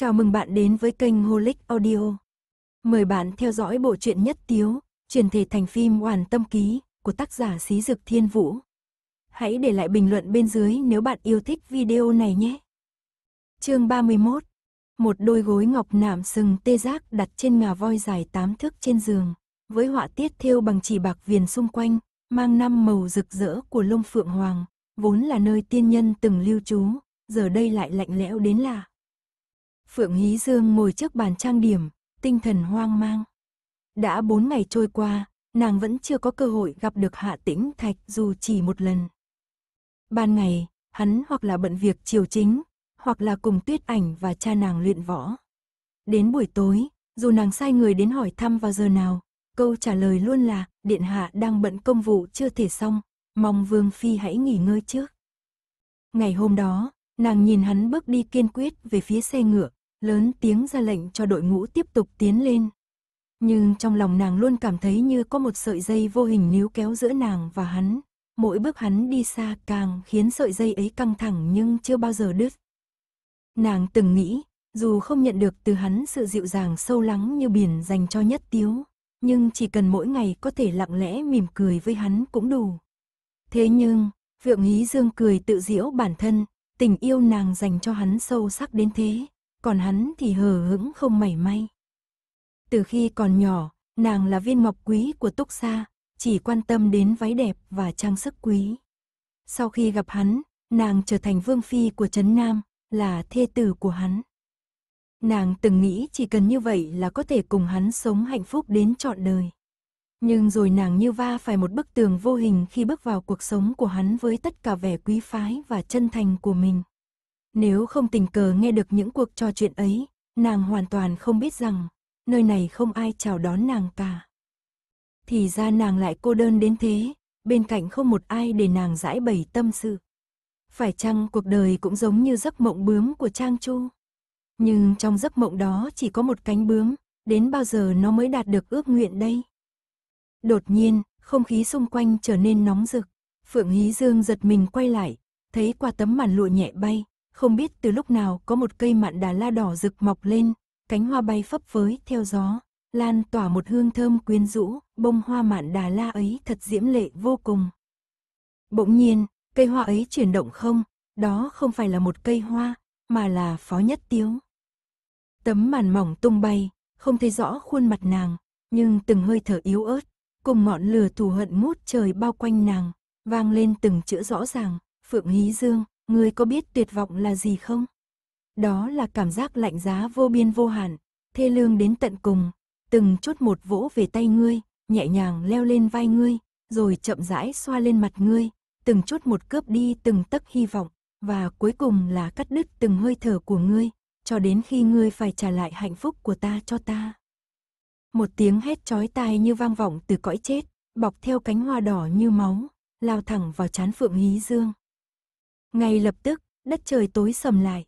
Chào mừng bạn đến với kênh Holic Audio. Mời bạn theo dõi bộ truyện nhất tiếu, truyền thể thành phim Hoàn Tâm Ký của tác giả Xí Dực Thiên Vũ. Hãy để lại bình luận bên dưới nếu bạn yêu thích video này nhé. Chương 31. Một đôi gối ngọc nạm sừng tê giác đặt trên ngà voi dài tám thước trên giường, với họa tiết thêu bằng chỉ bạc viền xung quanh, mang năm màu rực rỡ của lông phượng hoàng, vốn là nơi tiên nhân từng lưu trú, giờ đây lại lạnh lẽo đến lạ. Là Phượng Hí Dương ngồi trước bàn trang điểm, tinh thần hoang mang. Đã bốn ngày trôi qua, nàng vẫn chưa có cơ hội gặp được Hạ Tĩnh Thạch dù chỉ một lần. Ban ngày, hắn hoặc là bận việc chiều chính, hoặc là cùng tuyết ảnh và cha nàng luyện võ. Đến buổi tối, dù nàng sai người đến hỏi thăm vào giờ nào, câu trả lời luôn là Điện Hạ đang bận công vụ chưa thể xong, mong Vương Phi hãy nghỉ ngơi trước. Ngày hôm đó, nàng nhìn hắn bước đi kiên quyết về phía xe ngựa, lớn tiếng ra lệnh cho đội ngũ tiếp tục tiến lên. Nhưng trong lòng nàng luôn cảm thấy như có một sợi dây vô hình níu kéo giữa nàng và hắn. Mỗi bước hắn đi xa càng khiến sợi dây ấy căng thẳng nhưng chưa bao giờ đứt. Nàng từng nghĩ, dù không nhận được từ hắn sự dịu dàng sâu lắng như biển dành cho nhất tiếu, nhưng chỉ cần mỗi ngày có thể lặng lẽ mỉm cười với hắn cũng đủ. Thế nhưng, Phượng ý Dương cười tự giễu bản thân, tình yêu nàng dành cho hắn sâu sắc đến thế, còn hắn thì hờ hững không mảy may. Từ khi còn nhỏ, nàng là viên ngọc quý của Túc Sa, chỉ quan tâm đến váy đẹp và trang sức quý. Sau khi gặp hắn, nàng trở thành vương phi của Trấn Nam, là thê tử của hắn. Nàng từng nghĩ chỉ cần như vậy là có thể cùng hắn sống hạnh phúc đến trọn đời. Nhưng rồi nàng như va phải một bức tường vô hình khi bước vào cuộc sống của hắn với tất cả vẻ quý phái và chân thành của mình. Nếu không tình cờ nghe được những cuộc trò chuyện ấy, nàng hoàn toàn không biết rằng, nơi này không ai chào đón nàng cả. Thì ra nàng lại cô đơn đến thế, bên cạnh không một ai để nàng giải bày tâm sự. Phải chăng cuộc đời cũng giống như giấc mộng bướm của Trang Chu? Nhưng trong giấc mộng đó chỉ có một cánh bướm, đến bao giờ nó mới đạt được ước nguyện đây? Đột nhiên, không khí xung quanh trở nên nóng rực. Phượng Hí Dương giật mình quay lại, thấy qua tấm màn lụa nhẹ bay, không biết từ lúc nào có một cây mạn đà la đỏ rực mọc lên, cánh hoa bay phấp phới theo gió, lan tỏa một hương thơm quyến rũ, bông hoa mạn đà la ấy thật diễm lệ vô cùng. Bỗng nhiên, cây hoa ấy chuyển động không, đó không phải là một cây hoa, mà là phó nhất tiếu. Tấm màn mỏng tung bay, không thấy rõ khuôn mặt nàng, nhưng từng hơi thở yếu ớt, cùng ngọn lửa thù hận ngút trời bao quanh nàng, vang lên từng chữ rõ ràng, Phượng Hí Dương, Ngươi có biết tuyệt vọng là gì không? Đó là cảm giác lạnh giá vô biên vô hạn, thê lương đến tận cùng, từng chốt một vỗ về tay ngươi, nhẹ nhàng leo lên vai ngươi, rồi chậm rãi xoa lên mặt ngươi, từng chốt một cướp đi từng tấc hy vọng, và cuối cùng là cắt đứt từng hơi thở của ngươi, cho đến khi ngươi phải trả lại hạnh phúc của ta cho ta. Một tiếng hét chói tai như vang vọng từ cõi chết, bọc theo cánh hoa đỏ như máu, lao thẳng vào chán Phượng Hí Dương. Ngay lập tức, đất trời tối sầm lại.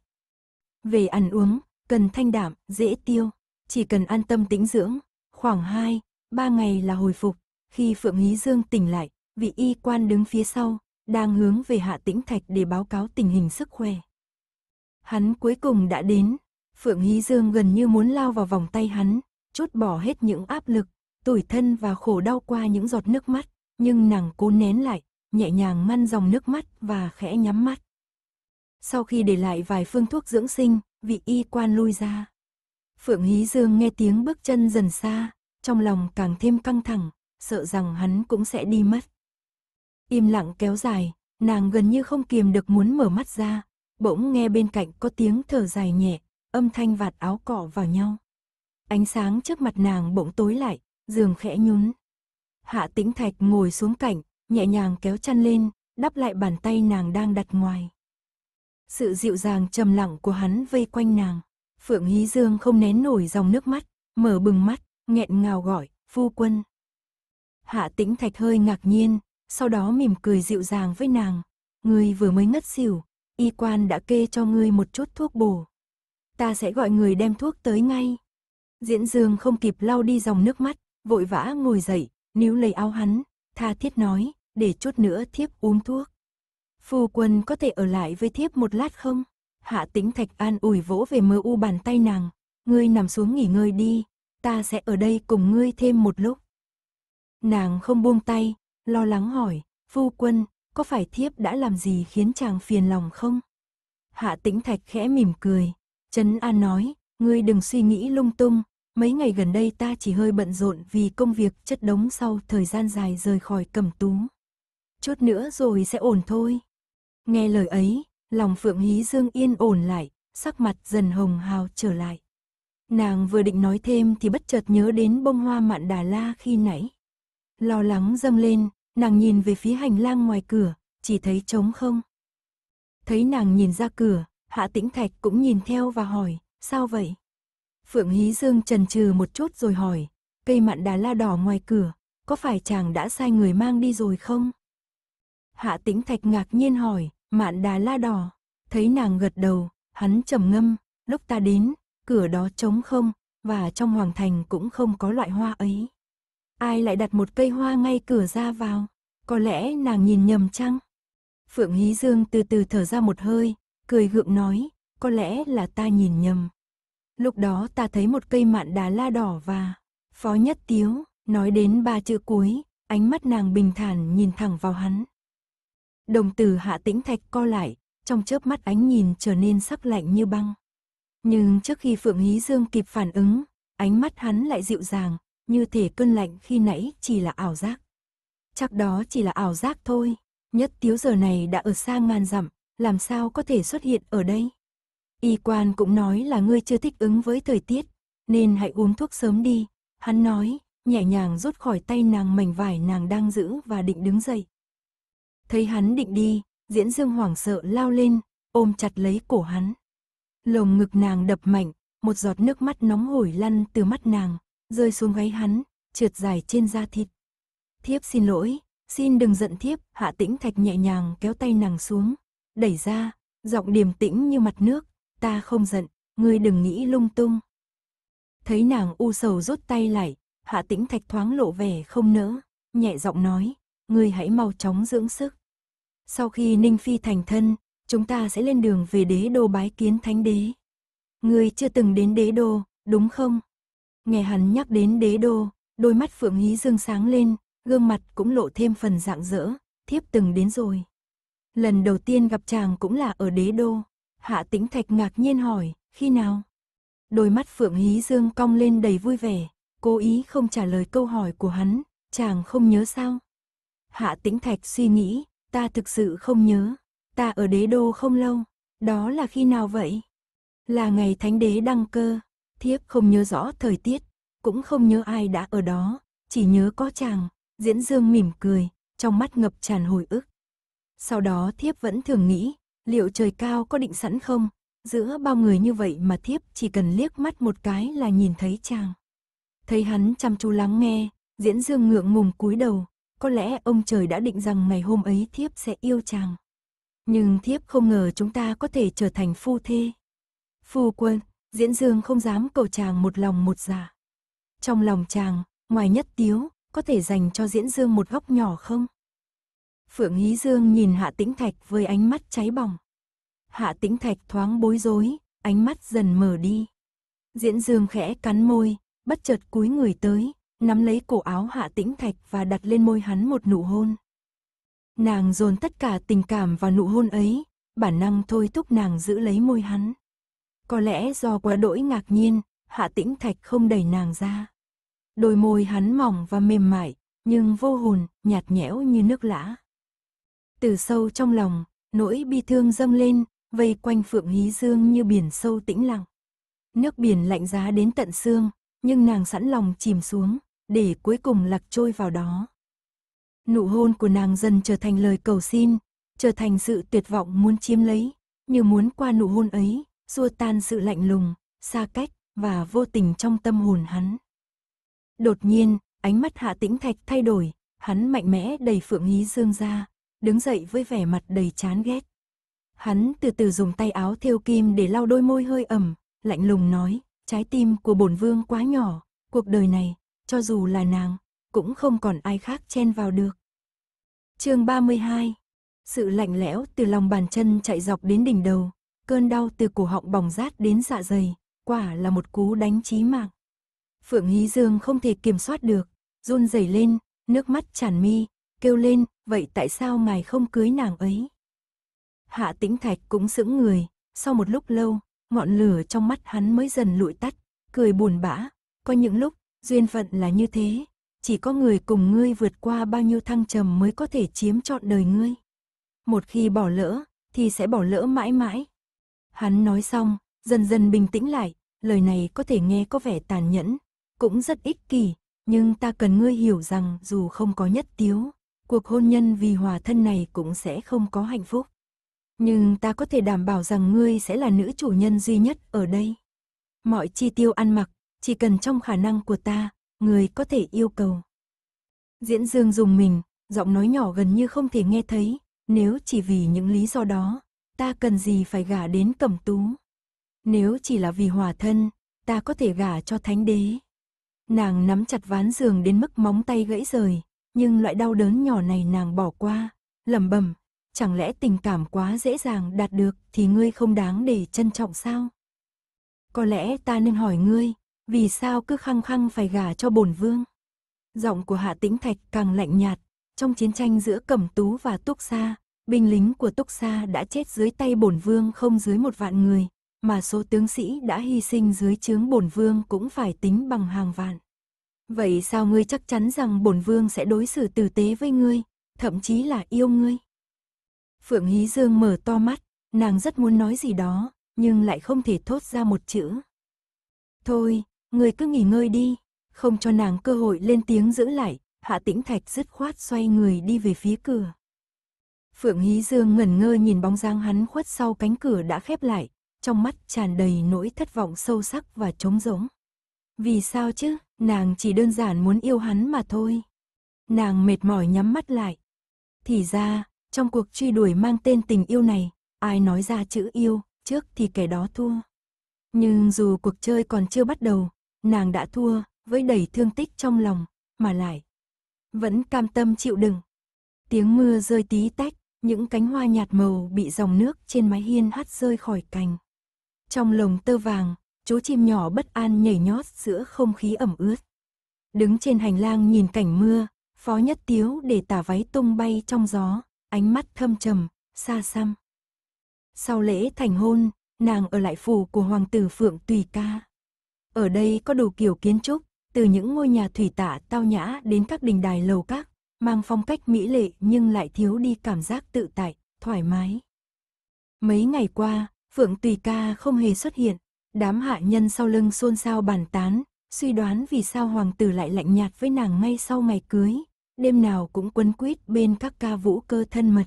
Về ăn uống, cần thanh đạm dễ tiêu, chỉ cần an tâm tĩnh dưỡng, khoảng 2, 3 ngày là hồi phục. Khi Phượng Hí Dương tỉnh lại, vị y quan đứng phía sau, đang hướng về Hạ Tĩnh Thạch để báo cáo tình hình sức khỏe. Hắn cuối cùng đã đến, Phượng Hí Dương gần như muốn lao vào vòng tay hắn, chốt bỏ hết những áp lực, tủi thân và khổ đau qua những giọt nước mắt, nhưng nàng cố nén lại, nhẹ nhàng ngăn dòng nước mắt và khẽ nhắm mắt. Sau khi để lại vài phương thuốc dưỡng sinh, vị y quan lui ra. Phượng Hí Dương nghe tiếng bước chân dần xa, trong lòng càng thêm căng thẳng, sợ rằng hắn cũng sẽ đi mất. Im lặng kéo dài, nàng gần như không kiềm được muốn mở mắt ra, bỗng nghe bên cạnh có tiếng thở dài nhẹ, âm thanh vạt áo cỏ vào nhau. Ánh sáng trước mặt nàng bỗng tối lại, giường khẽ nhún. Hạ tĩnh thạch ngồi xuống cạnh, nhẹ nhàng kéo chăn lên, đắp lại bàn tay nàng đang đặt ngoài. Sự dịu dàng trầm lặng của hắn vây quanh nàng, Phượng Hí Dương không nén nổi dòng nước mắt, mở bừng mắt, nghẹn ngào gọi, phu quân. Hạ tĩnh thạch hơi ngạc nhiên, sau đó mỉm cười dịu dàng với nàng. người vừa mới ngất xỉu, y quan đã kê cho ngươi một chút thuốc bổ. Ta sẽ gọi người đem thuốc tới ngay. Diễn Dương không kịp lau đi dòng nước mắt, vội vã ngồi dậy, níu lấy áo hắn, tha thiết nói, để chút nữa thiếp uống thuốc. Phu quân có thể ở lại với thiếp một lát không? Hạ tĩnh thạch an ủi vỗ về mơ u bàn tay nàng, ngươi nằm xuống nghỉ ngơi đi, ta sẽ ở đây cùng ngươi thêm một lúc. Nàng không buông tay, lo lắng hỏi, phu quân, có phải thiếp đã làm gì khiến chàng phiền lòng không? Hạ tĩnh thạch khẽ mỉm cười, Trấn An nói, ngươi đừng suy nghĩ lung tung, mấy ngày gần đây ta chỉ hơi bận rộn vì công việc chất đống sau thời gian dài rời khỏi cẩm tú chút nữa rồi sẽ ổn thôi. Nghe lời ấy, lòng Phượng Hí Dương yên ổn lại, sắc mặt dần hồng hào trở lại. Nàng vừa định nói thêm thì bất chợt nhớ đến bông hoa mạn Đà La khi nãy. Lo lắng dâng lên, nàng nhìn về phía hành lang ngoài cửa, chỉ thấy trống không. Thấy nàng nhìn ra cửa, Hạ Tĩnh Thạch cũng nhìn theo và hỏi, sao vậy? Phượng Hí Dương trần trừ một chút rồi hỏi, cây mạn Đà La đỏ ngoài cửa, có phải chàng đã sai người mang đi rồi không? Hạ Tĩnh Thạch ngạc nhiên hỏi, mạn đà la đỏ. Thấy nàng gật đầu, hắn trầm ngâm, lúc ta đến, cửa đó trống không, và trong hoàng thành cũng không có loại hoa ấy. Ai lại đặt một cây hoa ngay cửa ra vào? Có lẽ nàng nhìn nhầm chăng? Phượng Hí Dương từ từ thở ra một hơi, cười gượng nói, có lẽ là ta nhìn nhầm. Lúc đó ta thấy một cây mạn đà la đỏ và phó nhất tiếu, nói đến ba chữ cuối, ánh mắt nàng bình thản nhìn thẳng vào hắn, Đồng tử hạ tĩnh thạch co lại, trong chớp mắt ánh nhìn trở nên sắc lạnh như băng. Nhưng trước khi Phượng Hí Dương kịp phản ứng, ánh mắt hắn lại dịu dàng, như thể cơn lạnh khi nãy chỉ là ảo giác. Chắc đó chỉ là ảo giác thôi, nhất tiếu giờ này đã ở xa ngàn dặm, làm sao có thể xuất hiện ở đây. Y quan cũng nói là ngươi chưa thích ứng với thời tiết, nên hãy uống thuốc sớm đi, hắn nói, nhẹ nhàng rút khỏi tay nàng mảnh vải nàng đang giữ và định đứng dậy. Thấy hắn định đi, diễn dương hoảng sợ lao lên, ôm chặt lấy cổ hắn. Lồng ngực nàng đập mạnh, một giọt nước mắt nóng hổi lăn từ mắt nàng, rơi xuống gáy hắn, trượt dài trên da thịt. Thiếp xin lỗi, xin đừng giận thiếp, hạ tĩnh thạch nhẹ nhàng kéo tay nàng xuống, đẩy ra, giọng điềm tĩnh như mặt nước, ta không giận, ngươi đừng nghĩ lung tung. Thấy nàng u sầu rút tay lại, hạ tĩnh thạch thoáng lộ vẻ không nỡ, nhẹ giọng nói, ngươi hãy mau chóng dưỡng sức. Sau khi Ninh Phi thành thân, chúng ta sẽ lên đường về đế đô bái kiến thánh đế. người chưa từng đến đế đô, đúng không? Nghe hắn nhắc đến đế đô, đôi mắt Phượng Hí dương sáng lên, gương mặt cũng lộ thêm phần rạng rỡ, thiếp từng đến rồi. Lần đầu tiên gặp chàng cũng là ở đế đô. Hạ tĩnh thạch ngạc nhiên hỏi, khi nào? Đôi mắt Phượng Hí Dương cong lên đầy vui vẻ, cố ý không trả lời câu hỏi của hắn, chàng không nhớ sao? Hạ tĩnh thạch suy nghĩ, ta thực sự không nhớ, ta ở đế đô không lâu, đó là khi nào vậy? Là ngày thánh đế đăng cơ, thiếp không nhớ rõ thời tiết, cũng không nhớ ai đã ở đó, chỉ nhớ có chàng, diễn dương mỉm cười, trong mắt ngập tràn hồi ức. Sau đó thiếp vẫn thường nghĩ, liệu trời cao có định sẵn không? Giữa bao người như vậy mà thiếp chỉ cần liếc mắt một cái là nhìn thấy chàng. Thấy hắn chăm chú lắng nghe, diễn dương ngượng ngùng cúi đầu, có lẽ ông trời đã định rằng ngày hôm ấy thiếp sẽ yêu chàng. Nhưng thiếp không ngờ chúng ta có thể trở thành phu thê. Phu quân, diễn dương không dám cầu chàng một lòng một giả. Dạ. Trong lòng chàng, ngoài nhất tiếu, có thể dành cho diễn dương một góc nhỏ không? Phượng Hí Dương nhìn Hạ Tĩnh Thạch với ánh mắt cháy bỏng. Hạ Tĩnh Thạch thoáng bối rối, ánh mắt dần mở đi. Diễn Dương khẽ cắn môi, bất chợt cúi người tới, nắm lấy cổ áo hạ tĩnh thạch và đặt lên môi hắn một nụ hôn. Nàng dồn tất cả tình cảm vào nụ hôn ấy, bản năng thôi thúc nàng giữ lấy môi hắn. Có lẽ do quá đỗi ngạc nhiên, hạ tĩnh thạch không đẩy nàng ra. Đôi môi hắn mỏng và mềm mại, nhưng vô hồn, nhạt nhẽo như nước lã. Từ sâu trong lòng, nỗi bi thương dâng lên, vây quanh Phượng Hí Dương như biển sâu tĩnh lặng. Nước biển lạnh giá đến tận xương, nhưng nàng sẵn lòng chìm xuống, để cuối cùng lạc trôi vào đó. Nụ hôn của nàng dần trở thành lời cầu xin, trở thành sự tuyệt vọng muốn chiếm lấy, như muốn qua nụ hôn ấy, xua tan sự lạnh lùng, xa cách và vô tình trong tâm hồn hắn. Đột nhiên, ánh mắt Hạ Tĩnh Thạch thay đổi, hắn mạnh mẽ đầy phượng ý dương ra, đứng dậy với vẻ mặt đầy chán ghét. Hắn từ từ dùng tay áo thêu kim để lau đôi môi hơi ẩm, lạnh lùng nói, trái tim của bổn vương quá nhỏ, cuộc đời này, cho dù là nàng, cũng không còn ai khác chen vào được. chương 32 Sự lạnh lẽo từ lòng bàn chân chạy dọc đến đỉnh đầu, cơn đau từ cổ họng bỏng rát đến dạ dày, quả là một cú đánh chí mạng. Phượng Hí Dương không thể kiểm soát được, run rẩy lên, nước mắt tràn mi, kêu lên, vậy tại sao ngài không cưới nàng ấy? Hạ tĩnh thạch cũng sững người, sau một lúc lâu, ngọn lửa trong mắt hắn mới dần lụi tắt, cười buồn bã, có những lúc Duyên phận là như thế, chỉ có người cùng ngươi vượt qua bao nhiêu thăng trầm mới có thể chiếm trọn đời ngươi. Một khi bỏ lỡ, thì sẽ bỏ lỡ mãi mãi. Hắn nói xong, dần dần bình tĩnh lại, lời này có thể nghe có vẻ tàn nhẫn, cũng rất ích kỷ, nhưng ta cần ngươi hiểu rằng dù không có nhất tiếu, cuộc hôn nhân vì hòa thân này cũng sẽ không có hạnh phúc. Nhưng ta có thể đảm bảo rằng ngươi sẽ là nữ chủ nhân duy nhất ở đây. Mọi chi tiêu ăn mặc, chỉ cần trong khả năng của ta, người có thể yêu cầu. Diễn Dương dùng mình, giọng nói nhỏ gần như không thể nghe thấy, nếu chỉ vì những lý do đó, ta cần gì phải gả đến cẩm tú. Nếu chỉ là vì hòa thân, ta có thể gả cho thánh đế. Nàng nắm chặt ván giường đến mức móng tay gãy rời, nhưng loại đau đớn nhỏ này nàng bỏ qua, lẩm bẩm, chẳng lẽ tình cảm quá dễ dàng đạt được thì ngươi không đáng để trân trọng sao? Có lẽ ta nên hỏi ngươi, vì sao cứ khăng khăng phải gả cho bổn vương. Giọng của Hạ Tĩnh Thạch càng lạnh nhạt, trong chiến tranh giữa Cẩm Tú và Túc Sa, binh lính của Túc Sa đã chết dưới tay bổn vương không dưới một vạn người, mà số tướng sĩ đã hy sinh dưới chướng bổn vương cũng phải tính bằng hàng vạn. Vậy sao ngươi chắc chắn rằng bổn vương sẽ đối xử tử tế với ngươi, thậm chí là yêu ngươi? Phượng Hí Dương mở to mắt, nàng rất muốn nói gì đó, nhưng lại không thể thốt ra một chữ. Thôi, Người cứ nghỉ ngơi đi, không cho nàng cơ hội lên tiếng giữ lại, hạ tĩnh thạch dứt khoát xoay người đi về phía cửa. Phượng Hí Dương ngẩn ngơ nhìn bóng dáng hắn khuất sau cánh cửa đã khép lại, trong mắt tràn đầy nỗi thất vọng sâu sắc và trống rỗng. Vì sao chứ, nàng chỉ đơn giản muốn yêu hắn mà thôi. Nàng mệt mỏi nhắm mắt lại. Thì ra, trong cuộc truy đuổi mang tên tình yêu này, ai nói ra chữ yêu, trước thì kẻ đó thua. Nhưng dù cuộc chơi còn chưa bắt đầu, nàng đã thua, với đầy thương tích trong lòng, mà lại vẫn cam tâm chịu đựng. Tiếng mưa rơi tí tách, những cánh hoa nhạt màu bị dòng nước trên mái hiên hắt rơi khỏi cành. Trong lồng tơ vàng, chú chim nhỏ bất an nhảy nhót giữa không khí ẩm ướt. Đứng trên hành lang nhìn cảnh mưa, phó nhất tiếu để tả váy tung bay trong gió, ánh mắt thâm trầm, xa xăm. Sau lễ thành hôn, nàng ở lại phủ của hoàng tử Phượng Tùy Ca. Ở đây có đủ kiểu kiến trúc, từ những ngôi nhà thủy tạ tao nhã đến các đình đài lầu các, mang phong cách mỹ lệ nhưng lại thiếu đi cảm giác tự tại, thoải mái. Mấy ngày qua, Phượng Tùy Ca không hề xuất hiện, đám hạ nhân sau lưng xôn xao bàn tán, suy đoán vì sao hoàng tử lại lạnh nhạt với nàng ngay sau ngày cưới, đêm nào cũng quấn quýt bên các ca vũ cơ thân mật.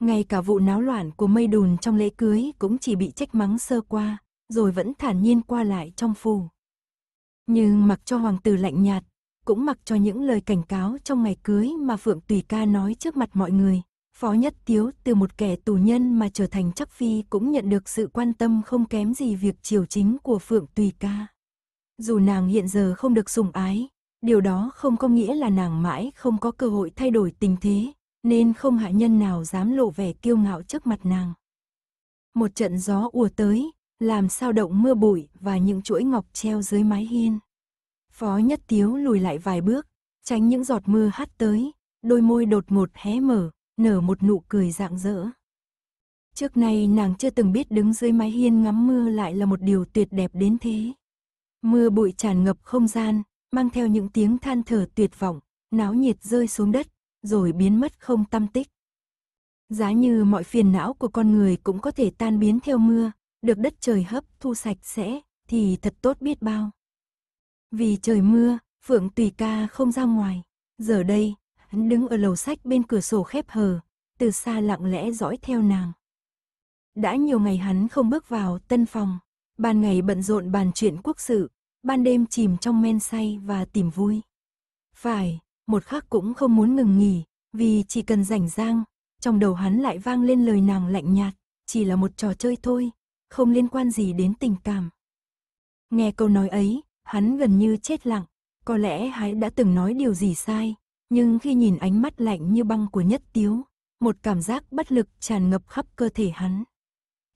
Ngay cả vụ náo loạn của mây đùn trong lễ cưới cũng chỉ bị trách mắng sơ qua, rồi vẫn thản nhiên qua lại trong phù, Nhưng mặc cho hoàng tử lạnh nhạt, cũng mặc cho những lời cảnh cáo trong ngày cưới mà Phượng Tùy Ca nói trước mặt mọi người. Phó Nhất Tiếu từ một kẻ tù nhân mà trở thành chắc phi cũng nhận được sự quan tâm không kém gì việc triều chính của Phượng Tùy Ca. Dù nàng hiện giờ không được sủng ái, điều đó không có nghĩa là nàng mãi không có cơ hội thay đổi tình thế, nên không hạ nhân nào dám lộ vẻ kiêu ngạo trước mặt nàng. Một trận gió ùa tới, làm sao động mưa bụi và những chuỗi ngọc treo dưới mái hiên. Phó Nhất Tiếu lùi lại vài bước, tránh những giọt mưa hắt tới, đôi môi đột ngột hé mở, nở một nụ cười rạng rỡ. Trước nay nàng chưa từng biết đứng dưới mái hiên ngắm mưa lại là một điều tuyệt đẹp đến thế. Mưa bụi tràn ngập không gian, mang theo những tiếng than thở tuyệt vọng, náo nhiệt rơi xuống đất, rồi biến mất không tâm tích. Giá như mọi phiền não của con người cũng có thể tan biến theo mưa, được đất trời hấp thu sạch sẽ, thì thật tốt biết bao. Vì trời mưa, Phượng Tùy Ca không ra ngoài. Giờ đây, hắn đứng ở lầu sách bên cửa sổ khép hờ, từ xa lặng lẽ dõi theo nàng. Đã nhiều ngày hắn không bước vào tân phòng, ban ngày bận rộn bàn chuyện quốc sự, ban đêm chìm trong men say và tìm vui. Phải, một khắc cũng không muốn ngừng nghỉ, vì chỉ cần rảnh rang, trong đầu hắn lại vang lên lời nàng lạnh nhạt, chỉ là một trò chơi thôi, không liên quan gì đến tình cảm. Nghe câu nói ấy, hắn gần như chết lặng, có lẽ hắn đã từng nói điều gì sai, nhưng khi nhìn ánh mắt lạnh như băng của nhất tiếu, một cảm giác bất lực tràn ngập khắp cơ thể hắn.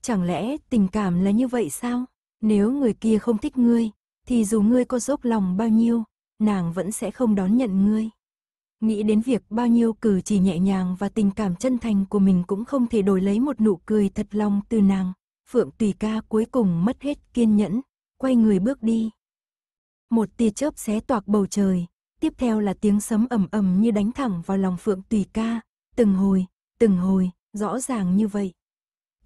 Chẳng lẽ tình cảm là như vậy sao? Nếu người kia không thích ngươi, thì dù ngươi có dốc lòng bao nhiêu, nàng vẫn sẽ không đón nhận ngươi. Nghĩ đến việc bao nhiêu cử chỉ nhẹ nhàng và tình cảm chân thành của mình cũng không thể đổi lấy một nụ cười thật lòng từ nàng, Phượng Tùy ca cuối cùng mất hết kiên nhẫn, quay người bước đi. Một tia chớp xé toạc bầu trời, tiếp theo là tiếng sấm ầm ầm như đánh thẳng vào lòng Phượng Tùy ca, từng hồi, từng hồi, rõ ràng như vậy.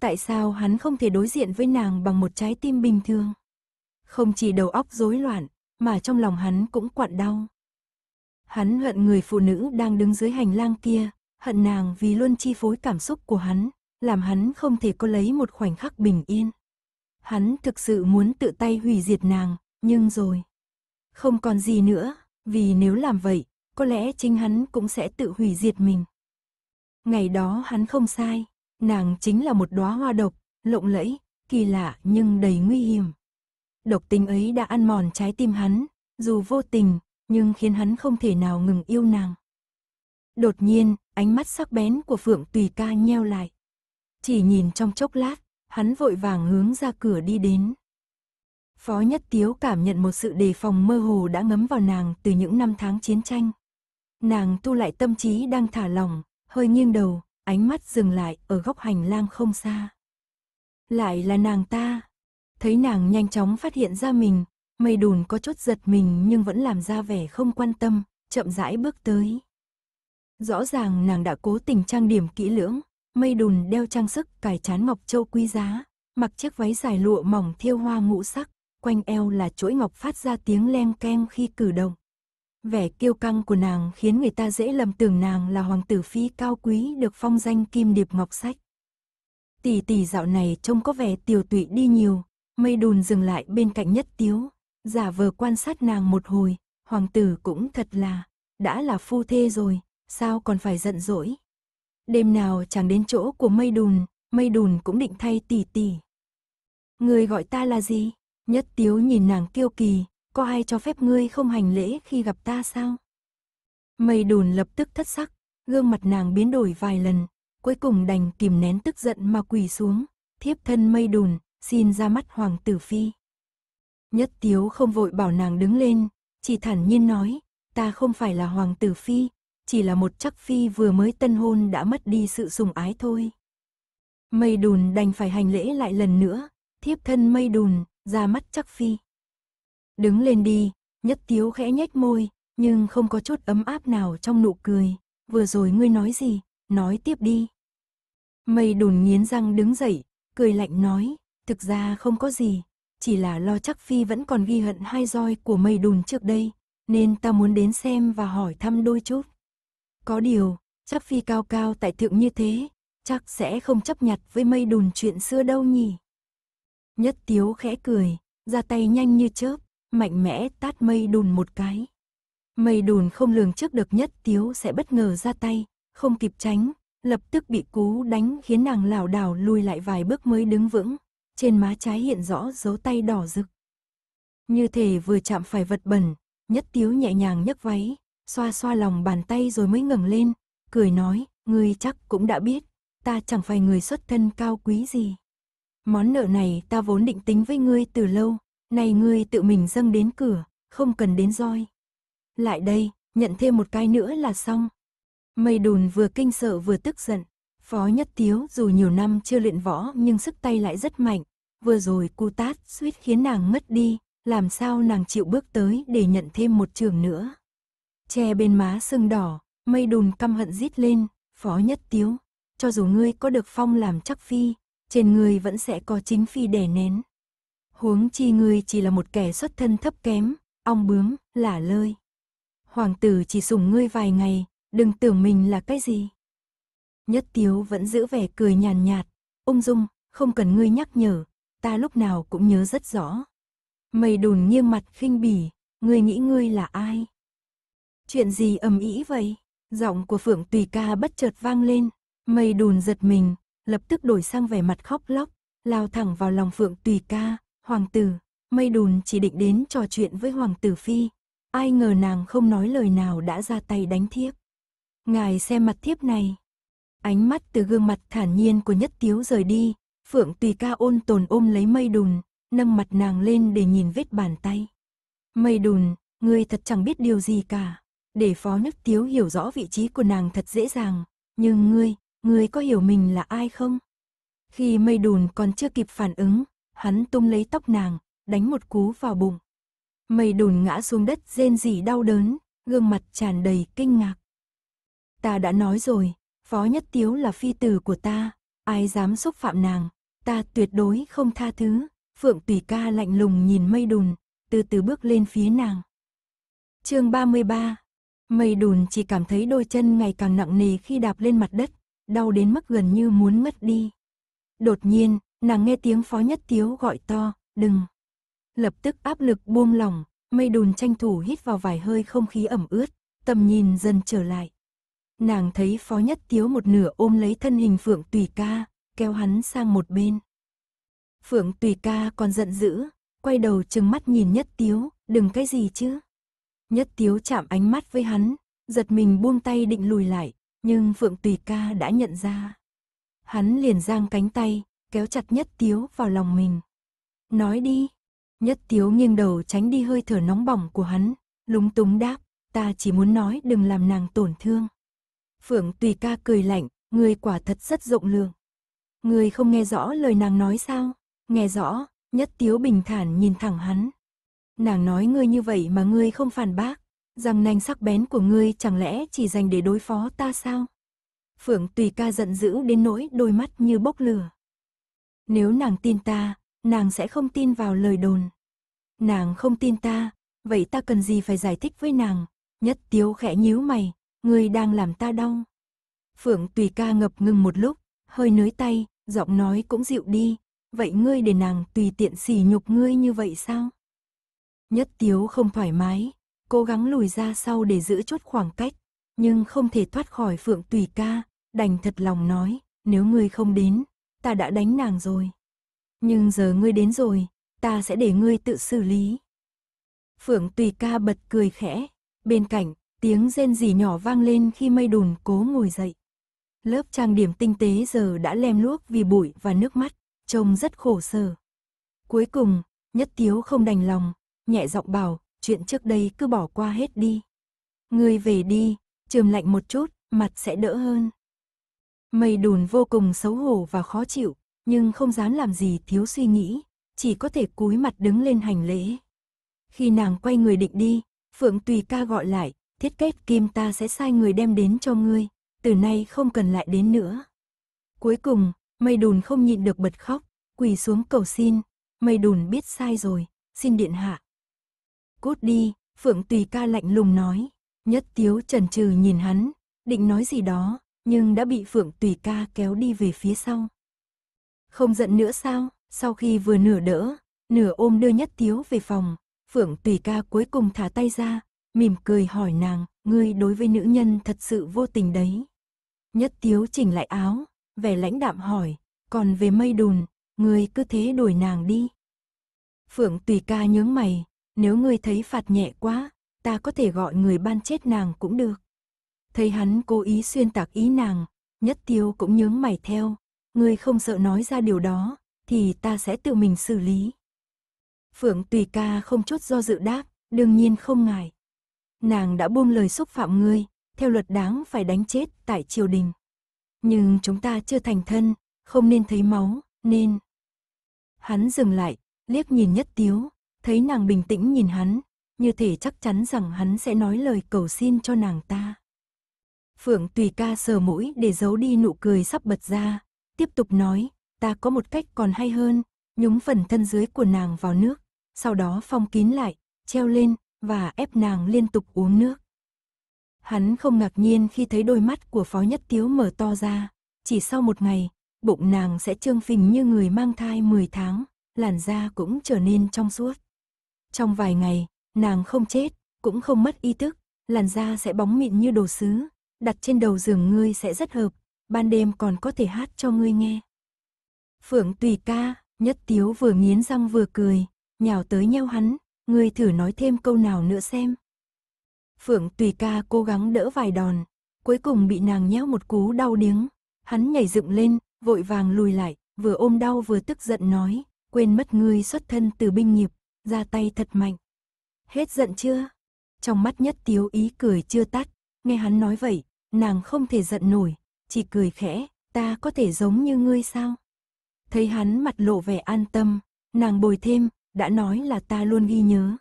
Tại sao hắn không thể đối diện với nàng bằng một trái tim bình thường? Không chỉ đầu óc rối loạn, mà trong lòng hắn cũng quặn đau. Hắn hận người phụ nữ đang đứng dưới hành lang kia, hận nàng vì luôn chi phối cảm xúc của hắn, làm hắn không thể có lấy một khoảnh khắc bình yên. Hắn thực sự muốn tự tay hủy diệt nàng, nhưng rồi... Không còn gì nữa, vì nếu làm vậy, có lẽ chính hắn cũng sẽ tự hủy diệt mình. Ngày đó hắn không sai, nàng chính là một đóa hoa độc, lộng lẫy, kỳ lạ nhưng đầy nguy hiểm. Độc tính ấy đã ăn mòn trái tim hắn, dù vô tình, nhưng khiến hắn không thể nào ngừng yêu nàng. Đột nhiên, ánh mắt sắc bén của Phượng Tùy Ca nheo lại. Chỉ nhìn trong chốc lát, hắn vội vàng hướng ra cửa đi đến. Phó Nhất Tiếu cảm nhận một sự đề phòng mơ hồ đã ngấm vào nàng từ những năm tháng chiến tranh. Nàng tu lại tâm trí đang thả lỏng, hơi nghiêng đầu, ánh mắt dừng lại ở góc hành lang không xa. Lại là nàng ta. Thấy nàng nhanh chóng phát hiện ra mình, mây đùn có chút giật mình nhưng vẫn làm ra vẻ không quan tâm, chậm rãi bước tới. Rõ ràng nàng đã cố tình trang điểm kỹ lưỡng, mây đùn đeo trang sức, cài chán ngọc châu quý giá, mặc chiếc váy dài lụa mỏng thiêu hoa ngũ sắc, quanh eo là chuỗi ngọc phát ra tiếng leng keng khi cử động. Vẻ kiêu căng của nàng khiến người ta dễ lầm tưởng nàng là hoàng tử phi cao quý được phong danh kim điệp ngọc sách. Tỷ tỷ dạo này trông có vẻ tiểu tụy đi nhiều, mây đùn dừng lại bên cạnh nhất tiếu, giả vờ quan sát nàng một hồi, hoàng tử cũng thật là, đã là phu thê rồi, sao còn phải giận dỗi, Đêm nào chàng đến chỗ của mây đùn, mây đùn cũng định thay tỷ tỷ. Người gọi ta là gì? Nhất tiếu nhìn nàng kiêu kỳ, có ai cho phép ngươi không hành lễ khi gặp ta sao? Mây đùn lập tức thất sắc, gương mặt nàng biến đổi vài lần, cuối cùng đành kìm nén tức giận mà quỳ xuống, thiếp thân mây đùn, xin ra mắt hoàng tử phi. Nhất tiếu không vội bảo nàng đứng lên, chỉ thản nhiên nói, ta không phải là hoàng tử phi, chỉ là một chắc phi vừa mới tân hôn đã mất đi sự sùng ái thôi. Mây đùn đành phải hành lễ lại lần nữa, thiếp thân mây đùn, ra mắt chắc phi. Đứng lên đi, nhất tiếu khẽ nhếch môi, nhưng không có chút ấm áp nào trong nụ cười. Vừa rồi ngươi nói gì, nói tiếp đi. Mây đùn nghiến răng đứng dậy, cười lạnh nói, thực ra không có gì, chỉ là lo chắc phi vẫn còn ghi hận hai roi của mây đùn trước đây, nên ta muốn đến xem và hỏi thăm đôi chút. Có điều, chắc phi cao cao tại thượng như thế, chắc sẽ không chấp nhặt với mây đùn chuyện xưa đâu nhỉ. Nhất tiếu khẽ cười, ra tay nhanh như chớp, mạnh mẽ tát mây đùn một cái. Mây đùn không lường trước được nhất tiếu sẽ bất ngờ ra tay, không kịp tránh, lập tức bị cú đánh khiến nàng lảo đảo lùi lại vài bước mới đứng vững, trên má trái hiện rõ dấu tay đỏ rực. Như thể vừa chạm phải vật bẩn, nhất tiếu nhẹ nhàng nhấc váy, xoa xoa lòng bàn tay rồi mới ngẩng lên, cười nói, ngươi chắc cũng đã biết, ta chẳng phải người xuất thân cao quý gì. Món nợ này ta vốn định tính với ngươi từ lâu, nay ngươi tự mình dâng đến cửa, không cần đến roi. Lại đây, nhận thêm một cái nữa là xong. Mây đùn vừa kinh sợ vừa tức giận. Phó Nhất Tiếu dù nhiều năm chưa luyện võ nhưng sức tay lại rất mạnh. Vừa rồi cu tát suýt khiến nàng mất đi, làm sao nàng chịu bước tới để nhận thêm một trường nữa che bên má sưng đỏ, mây đùn căm hận rít lên, phó nhất tiếu, cho dù ngươi có được phong làm chắc phi, trên ngươi vẫn sẽ có chính phi đẻ nén. Huống chi ngươi chỉ là một kẻ xuất thân thấp kém, ong bướm, lả lơi. Hoàng tử chỉ sủng ngươi vài ngày, đừng tưởng mình là cái gì. Nhất tiếu vẫn giữ vẻ cười nhàn nhạt, ung dung, không cần ngươi nhắc nhở, ta lúc nào cũng nhớ rất rõ. Mày đùn nghiêng mặt khinh bỉ, ngươi nghĩ ngươi là ai? Chuyện gì ầm ĩ vậy? Giọng của Phượng Tùy ca bất chợt vang lên, mây đùn giật mình, lập tức đổi sang vẻ mặt khóc lóc, lao thẳng vào lòng Phượng Tùy ca, hoàng tử, mây đùn chỉ định đến trò chuyện với hoàng tử phi, ai ngờ nàng không nói lời nào đã ra tay đánh thiếp. Ngài xem mặt thiếp này. Ánh mắt từ gương mặt thản nhiên của nhất tiếu rời đi, Phượng Tùy ca ôn tồn ôm lấy mây đùn, nâng mặt nàng lên để nhìn vết bàn tay. Mây đùn, ngươi thật chẳng biết điều gì cả. Để phó nhất tiếu hiểu rõ vị trí của nàng thật dễ dàng, nhưng ngươi, ngươi có hiểu mình là ai không? Khi mây đùn còn chưa kịp phản ứng, hắn tung lấy tóc nàng, đánh một cú vào bụng. Mây đùn ngã xuống đất rên rỉ đau đớn, gương mặt tràn đầy kinh ngạc. Ta đã nói rồi, phó nhất tiếu là phi tử của ta, ai dám xúc phạm nàng, ta tuyệt đối không tha thứ. Phượng tùy ca lạnh lùng nhìn mây đùn, từ từ bước lên phía nàng. chương 33, Mây đùn chỉ cảm thấy đôi chân ngày càng nặng nề khi đạp lên mặt đất, đau đến mức gần như muốn mất đi. Đột nhiên, nàng nghe tiếng phó nhất tiếu gọi to, đừng. Lập tức áp lực buông lỏng, mây đùn tranh thủ hít vào vài hơi không khí ẩm ướt, tầm nhìn dần trở lại. Nàng thấy phó nhất tiếu một nửa ôm lấy thân hình phượng tùy ca, kéo hắn sang một bên. Phượng tùy ca còn giận dữ, quay đầu chừng mắt nhìn nhất tiếu, đừng cái gì chứ. Nhất tiếu chạm ánh mắt với hắn, giật mình buông tay định lùi lại, nhưng Phượng Tùy ca đã nhận ra. Hắn liền giang cánh tay, kéo chặt nhất tiếu vào lòng mình. Nói đi. Nhất tiếu nghiêng đầu tránh đi hơi thở nóng bỏng của hắn, lúng túng đáp, ta chỉ muốn nói đừng làm nàng tổn thương. Phượng Tùy ca cười lạnh, người quả thật rất rộng lượng. Người không nghe rõ lời nàng nói sao? Nghe rõ, nhất tiếu bình thản nhìn thẳng hắn. Nàng nói ngươi như vậy mà ngươi không phản bác, rằng nanh sắc bén của ngươi chẳng lẽ chỉ dành để đối phó ta sao? Phượng Tùy ca giận dữ đến nỗi đôi mắt như bốc lửa. Nếu nàng tin ta, nàng sẽ không tin vào lời đồn. Nàng không tin ta, vậy ta cần gì phải giải thích với nàng? Nhất tiếu khẽ nhíu mày, ngươi đang làm ta đau. Phượng Tùy ca ngập ngừng một lúc, hơi nới tay, giọng nói cũng dịu đi. Vậy ngươi để nàng tùy tiện sỉ nhục ngươi như vậy sao? Nhất tiếu không thoải mái, cố gắng lùi ra sau để giữ chút khoảng cách, nhưng không thể thoát khỏi phượng tùy ca, đành thật lòng nói, nếu ngươi không đến, ta đã đánh nàng rồi. Nhưng giờ ngươi đến rồi, ta sẽ để ngươi tự xử lý. Phượng tùy ca bật cười khẽ, bên cạnh, tiếng rên rỉ nhỏ vang lên khi mây đùn cố ngồi dậy. Lớp trang điểm tinh tế giờ đã lem luốc vì bụi và nước mắt, trông rất khổ sở. Cuối cùng, nhất tiếu không đành lòng, nhẹ giọng bảo, chuyện trước đây cứ bỏ qua hết đi. Ngươi về đi, trường lạnh một chút, mặt sẽ đỡ hơn. Mây đùn vô cùng xấu hổ và khó chịu, nhưng không dám làm gì thiếu suy nghĩ, chỉ có thể cúi mặt đứng lên hành lễ. Khi nàng quay người định đi, Phượng Tùy ca gọi lại, thiết kết kim ta sẽ sai người đem đến cho ngươi, từ nay không cần lại đến nữa. Cuối cùng, mây đùn không nhịn được bật khóc, quỳ xuống cầu xin, mây đùn biết sai rồi, xin điện hạ, Cút đi, Phượng Tùy ca lạnh lùng nói. Nhất Tiếu trần trừ nhìn hắn, định nói gì đó, nhưng đã bị Phượng Tùy ca kéo đi về phía sau. Không giận nữa sao, sau khi vừa nửa đỡ, nửa ôm đưa Nhất Tiếu về phòng, Phượng Tùy ca cuối cùng thả tay ra, mỉm cười hỏi nàng, ngươi đối với nữ nhân thật sự vô tình đấy. Nhất Tiếu chỉnh lại áo, vẻ lãnh đạm hỏi, còn về mây đùn, ngươi cứ thế đuổi nàng đi. Phượng Tùy ca nhướng mày, nếu ngươi thấy phạt nhẹ quá, ta có thể gọi người ban chết nàng cũng được. Thấy hắn cố ý xuyên tạc ý nàng, nhất tiêu cũng nhướng mày theo. Ngươi không sợ nói ra điều đó, thì ta sẽ tự mình xử lý. Phượng tùy ca không chút do dự đáp, đương nhiên không ngại. Nàng đã buông lời xúc phạm ngươi, theo luật đáng phải đánh chết tại triều đình. Nhưng chúng ta chưa thành thân, không nên thấy máu, nên... Hắn dừng lại, liếc nhìn nhất tiếu, thấy nàng bình tĩnh nhìn hắn, như thể chắc chắn rằng hắn sẽ nói lời cầu xin cho nàng ta. Phượng tùy ca sờ mũi để giấu đi nụ cười sắp bật ra, tiếp tục nói, ta có một cách còn hay hơn, nhúng phần thân dưới của nàng vào nước, sau đó phong kín lại, treo lên, và ép nàng liên tục uống nước. Hắn không ngạc nhiên khi thấy đôi mắt của Phó Nhất Tiếu mở to ra, chỉ sau một ngày, bụng nàng sẽ trương phình như người mang thai 10 tháng, làn da cũng trở nên trong suốt. Trong vài ngày, nàng không chết, cũng không mất ý thức, làn da sẽ bóng mịn như đồ sứ, đặt trên đầu giường ngươi sẽ rất hợp, ban đêm còn có thể hát cho ngươi nghe. Phượng tùy ca, nhất tiếu vừa nghiến răng vừa cười, nhào tới nhau hắn, ngươi thử nói thêm câu nào nữa xem. Phượng tùy ca cố gắng đỡ vài đòn, cuối cùng bị nàng nhéo một cú đau điếng, hắn nhảy dựng lên, vội vàng lùi lại, vừa ôm đau vừa tức giận nói, quên mất ngươi xuất thân từ binh nghiệp, ra tay thật mạnh. Hết giận chưa? Trong mắt nhất tiếu ý cười chưa tắt, nghe hắn nói vậy, nàng không thể giận nổi, chỉ cười khẽ, ta có thể giống như ngươi sao? Thấy hắn mặt lộ vẻ an tâm, nàng bồi thêm, đã nói là ta luôn ghi nhớ.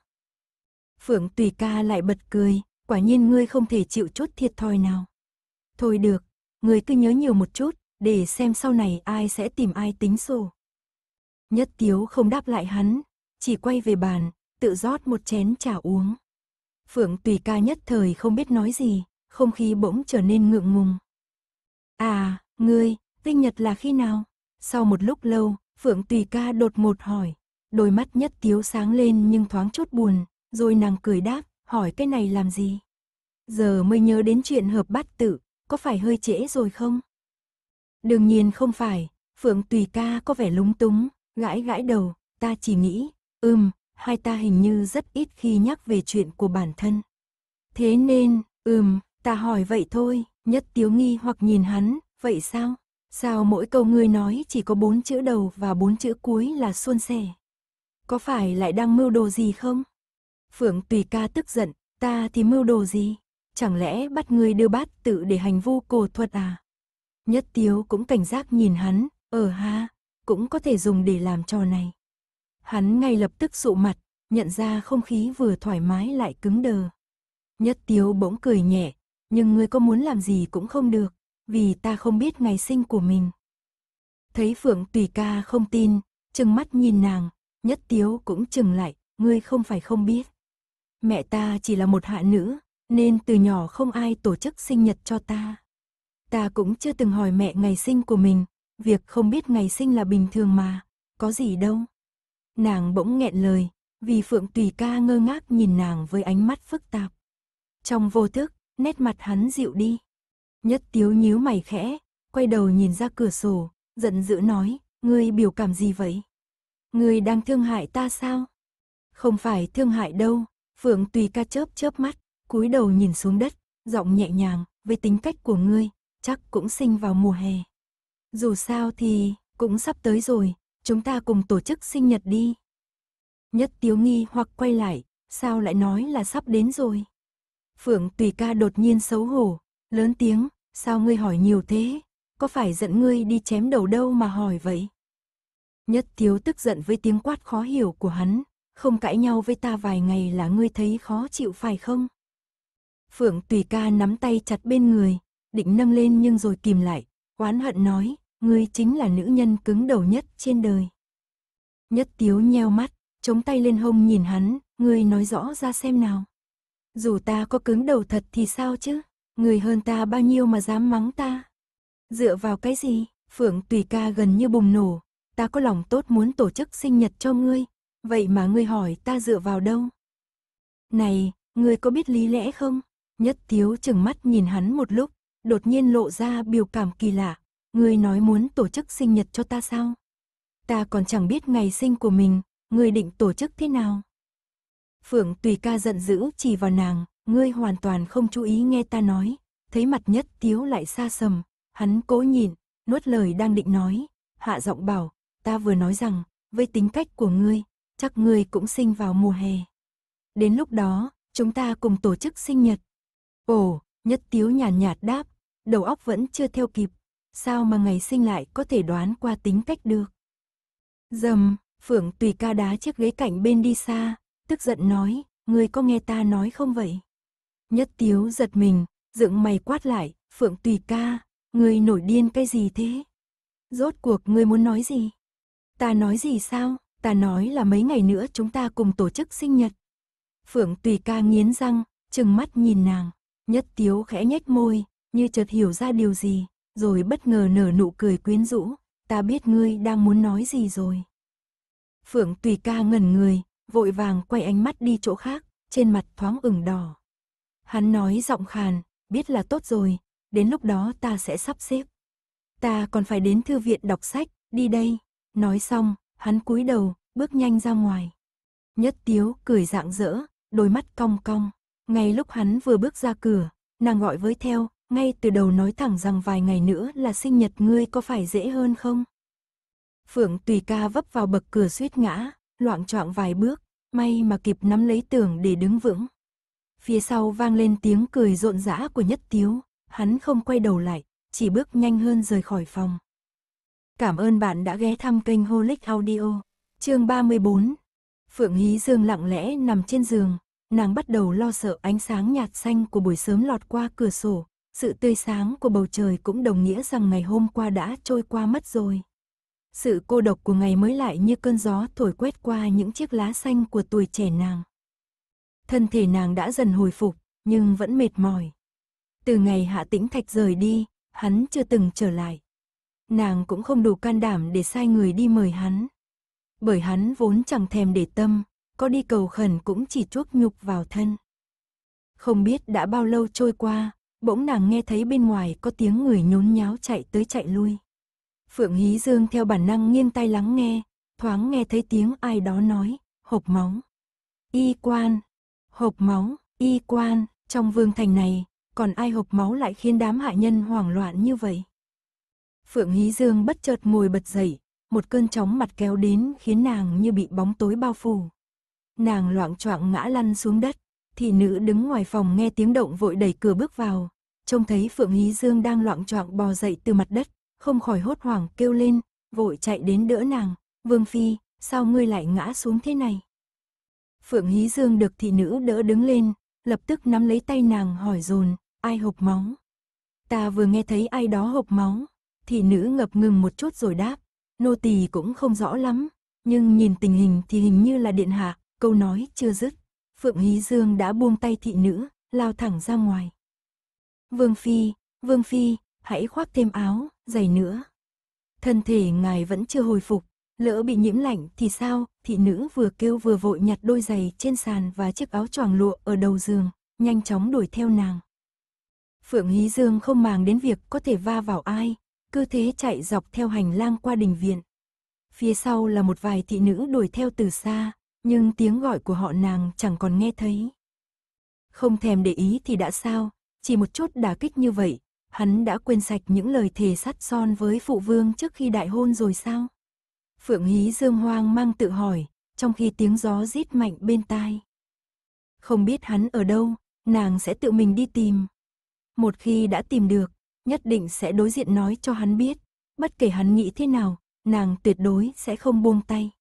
Phượng Tùy ca lại bật cười, quả nhiên ngươi không thể chịu chút thiệt thòi nào. Thôi được, ngươi cứ nhớ nhiều một chút, để xem sau này ai sẽ tìm ai tính sổ. Nhất Tiếu không đáp lại hắn, chỉ quay về bàn, tự rót một chén trà uống. Phượng Tùy ca nhất thời không biết nói gì, không khí bỗng trở nên ngượng ngùng. À, ngươi, tinh nhật là khi nào? Sau một lúc lâu, Phượng Tùy ca đột một hỏi, đôi mắt nhất tiếu sáng lên nhưng thoáng chút buồn, rồi nàng cười đáp, hỏi cái này làm gì? Giờ mới nhớ đến chuyện hợp bát tự, có phải hơi trễ rồi không? Đương nhiên không phải, Phượng Tùy ca có vẻ lúng túng, gãi gãi đầu, ta chỉ nghĩ, Ừm, hai ta hình như rất ít khi nhắc về chuyện của bản thân. Thế nên, ừm, ta hỏi vậy thôi, nhất tiếu nghi hoặc nhìn hắn, vậy sao? Sao mỗi câu ngươi nói chỉ có bốn chữ đầu và bốn chữ cuối là suôn sẻ? Có phải lại đang mưu đồ gì không? Phượng Tùy ca tức giận, ta thì mưu đồ gì? Chẳng lẽ bắt ngươi đưa bát tự để hành vu cổ thuật à? Nhất tiếu cũng cảnh giác nhìn hắn, ở ờ ha, cũng có thể dùng để làm trò này. Hắn ngay lập tức sụ mặt, nhận ra không khí vừa thoải mái lại cứng đờ. Nhất tiếu bỗng cười nhẹ, nhưng ngươi có muốn làm gì cũng không được, vì ta không biết ngày sinh của mình. Thấy Phượng Tùy Ca không tin, chừng mắt nhìn nàng, nhất tiếu cũng chừng lại, ngươi không phải không biết. Mẹ ta chỉ là một hạ nữ, nên từ nhỏ không ai tổ chức sinh nhật cho ta. Ta cũng chưa từng hỏi mẹ ngày sinh của mình, việc không biết ngày sinh là bình thường mà, có gì đâu. Nàng bỗng nghẹn lời, vì Phượng Tùy ca ngơ ngác nhìn nàng với ánh mắt phức tạp. Trong vô thức, nét mặt hắn dịu đi. Nhất tiếu nhíu mày khẽ, quay đầu nhìn ra cửa sổ, giận dữ nói, ngươi biểu cảm gì vậy? Ngươi đang thương hại ta sao? Không phải thương hại đâu, Phượng Tùy ca chớp chớp mắt, cúi đầu nhìn xuống đất, giọng nhẹ nhàng, với tính cách của ngươi, chắc cũng sinh vào mùa hè. Dù sao thì, cũng sắp tới rồi, chúng ta cùng tổ chức sinh nhật đi. Nhất tiếu nghi hoặc quay lại, sao lại nói là sắp đến rồi. Phượng tùy ca đột nhiên xấu hổ, lớn tiếng, sao ngươi hỏi nhiều thế, có phải giận ngươi đi chém đầu đâu mà hỏi vậy? Nhất thiếu tức giận với tiếng quát khó hiểu của hắn, không cãi nhau với ta vài ngày là ngươi thấy khó chịu phải không? Phượng tùy ca nắm tay chặt bên người, định nâng lên nhưng rồi kìm lại, oán hận nói, ngươi chính là nữ nhân cứng đầu nhất trên đời. Nhất tiếu nheo mắt, chống tay lên hông nhìn hắn, ngươi nói rõ ra xem nào. Dù ta có cứng đầu thật thì sao chứ, người hơn ta bao nhiêu mà dám mắng ta. Dựa vào cái gì, Phượng Tùy Ca gần như bùng nổ, ta có lòng tốt muốn tổ chức sinh nhật cho ngươi, vậy mà ngươi hỏi ta dựa vào đâu. Này, ngươi có biết lý lẽ không? Nhất Tiếu chừng mắt nhìn hắn một lúc, đột nhiên lộ ra biểu cảm kỳ lạ, Ngươi nói muốn tổ chức sinh nhật cho ta sao? Ta còn chẳng biết ngày sinh của mình, ngươi định tổ chức thế nào? Phượng Tùy ca giận dữ chỉ vào nàng, ngươi hoàn toàn không chú ý nghe ta nói, thấy mặt nhất tiếu lại xa sầm, hắn cố nhìn, nuốt lời đang định nói, hạ giọng bảo, ta vừa nói rằng, với tính cách của ngươi, chắc ngươi cũng sinh vào mùa hè. Đến lúc đó, chúng ta cùng tổ chức sinh nhật. Ồ, nhất tiếu nhàn nhạt, nhạt đáp, đầu óc vẫn chưa theo kịp, sao mà ngày sinh lại có thể đoán qua tính cách được. Dầm, Phượng tùy ca đá chiếc ghế cạnh bên đi xa, tức giận nói, người có nghe ta nói không vậy? Nhất tiếu giật mình, dựng mày quát lại, Phượng tùy ca, người nổi điên cái gì thế? Rốt cuộc người muốn nói gì? Ta nói gì sao? Ta nói là mấy ngày nữa chúng ta cùng tổ chức sinh nhật. Phượng tùy ca nghiến răng, trừng mắt nhìn nàng, nhất tiếu khẽ nhếch môi, như chợt hiểu ra điều gì, rồi bất ngờ nở nụ cười quyến rũ, ta biết ngươi đang muốn nói gì rồi. Phượng tùy ca ngẩn người, vội vàng quay ánh mắt đi chỗ khác, trên mặt thoáng ửng đỏ. Hắn nói giọng khàn, biết là tốt rồi, đến lúc đó ta sẽ sắp xếp. Ta còn phải đến thư viện đọc sách, đi đây. Nói xong, hắn cúi đầu, bước nhanh ra ngoài. Nhất tiếu cười rạng rỡ, đôi mắt cong cong. Ngay lúc hắn vừa bước ra cửa, nàng gọi với theo, ngay từ đầu nói thẳng rằng vài ngày nữa là sinh nhật ngươi có phải dễ hơn không? Phượng tùy ca vấp vào bậc cửa suýt ngã, loạn choạng vài bước, may mà kịp nắm lấy tường để đứng vững. Phía sau vang lên tiếng cười rộn rã của nhất tiếu, hắn không quay đầu lại, chỉ bước nhanh hơn rời khỏi phòng. Cảm ơn bạn đã ghé thăm kênh Holic Audio, chương 34. Phượng Hí Dương lặng lẽ nằm trên giường, nàng bắt đầu lo sợ ánh sáng nhạt xanh của buổi sớm lọt qua cửa sổ, sự tươi sáng của bầu trời cũng đồng nghĩa rằng ngày hôm qua đã trôi qua mất rồi. Sự cô độc của ngày mới lại như cơn gió thổi quét qua những chiếc lá xanh của tuổi trẻ nàng. Thân thể nàng đã dần hồi phục, nhưng vẫn mệt mỏi. Từ ngày Hạ Tĩnh Thạch rời đi, hắn chưa từng trở lại. Nàng cũng không đủ can đảm để sai người đi mời hắn. Bởi hắn vốn chẳng thèm để tâm, có đi cầu khẩn cũng chỉ chuốc nhục vào thân. Không biết đã bao lâu trôi qua, Bỗng nàng nghe thấy bên ngoài có tiếng người nhốn nháo chạy tới chạy lui. Phượng Hí Dương theo bản năng nghiêng tay lắng nghe, thoáng nghe thấy tiếng ai đó nói, hộp máu. Y quan, hộp máu, y quan, trong vương thành này, còn ai hộp máu lại khiến đám hạ nhân hoảng loạn như vậy? Phượng Hí Dương bất chợt ngồi bật dậy, một cơn chóng mặt kéo đến khiến nàng như bị bóng tối bao phủ. Nàng loạn choạng ngã lăn xuống đất, thị nữ đứng ngoài phòng nghe tiếng động vội đẩy cửa bước vào, trông thấy Phượng Hí Dương đang loạn choạng bò dậy từ mặt đất, không khỏi hốt hoảng kêu lên, vội chạy đến đỡ nàng, "Vương phi, sao ngươi lại ngã xuống thế này?" Phượng Hí Dương được thị nữ đỡ đứng lên, lập tức nắm lấy tay nàng hỏi dồn, "Ai hộc máu?" "Ta vừa nghe thấy ai đó hộc máu." Thị nữ ngập ngừng một chút rồi đáp, "Nô tỳ cũng không rõ lắm, nhưng nhìn tình hình thì hình như là điện hạ." Câu nói chưa dứt, Phượng Hí Dương đã buông tay thị nữ, lao thẳng ra ngoài. Vương Phi, Vương Phi, hãy khoác thêm áo, giày nữa. Thân thể ngài vẫn chưa hồi phục, lỡ bị nhiễm lạnh thì sao, thị nữ vừa kêu vừa vội nhặt đôi giày trên sàn và chiếc áo choàng lụa ở đầu giường, nhanh chóng đuổi theo nàng. Phượng Hí Dương không màng đến việc có thể va vào ai, cứ thế chạy dọc theo hành lang qua đình viện. Phía sau là một vài thị nữ đuổi theo từ xa, nhưng tiếng gọi của họ nàng chẳng còn nghe thấy. Không thèm để ý thì đã sao, chỉ một chút đả kích như vậy, hắn đã quên sạch những lời thề sắt son với phụ vương trước khi đại hôn rồi sao? Phượng Hí Dương hoang mang tự hỏi, trong khi tiếng gió rít mạnh bên tai. Không biết hắn ở đâu, nàng sẽ tự mình đi tìm. Một khi đã tìm được, nhất định sẽ đối diện nói cho hắn biết, bất kể hắn nghĩ thế nào, nàng tuyệt đối sẽ không buông tay.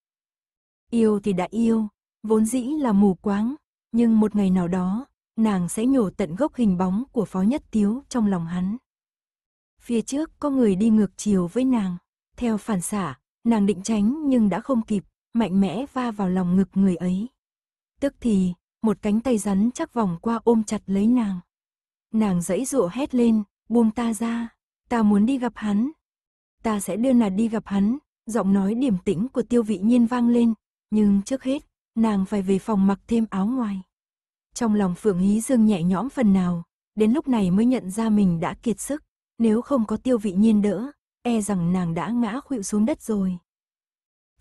Yêu thì đã yêu, vốn dĩ là mù quáng, nhưng một ngày nào đó, nàng sẽ nhổ tận gốc hình bóng của Phó Nhất Tiếu trong lòng hắn. Phía trước có người đi ngược chiều với nàng, theo phản xả, nàng định tránh nhưng đã không kịp, mạnh mẽ va vào lòng ngực người ấy. Tức thì, một cánh tay rắn chắc vòng qua ôm chặt lấy nàng. Nàng dãy dụa hét lên, buông ta ra, ta muốn đi gặp hắn. Ta sẽ đưa nàng đi gặp hắn, giọng nói điềm tĩnh của tiêu vị nhiên vang lên, nhưng trước hết, nàng phải về phòng mặc thêm áo ngoài. Trong lòng Phượng Hí Dương nhẹ nhõm phần nào, đến lúc này mới nhận ra mình đã kiệt sức, nếu không có tiêu vị nhiên đỡ, e rằng nàng đã ngã khuỵu xuống đất rồi.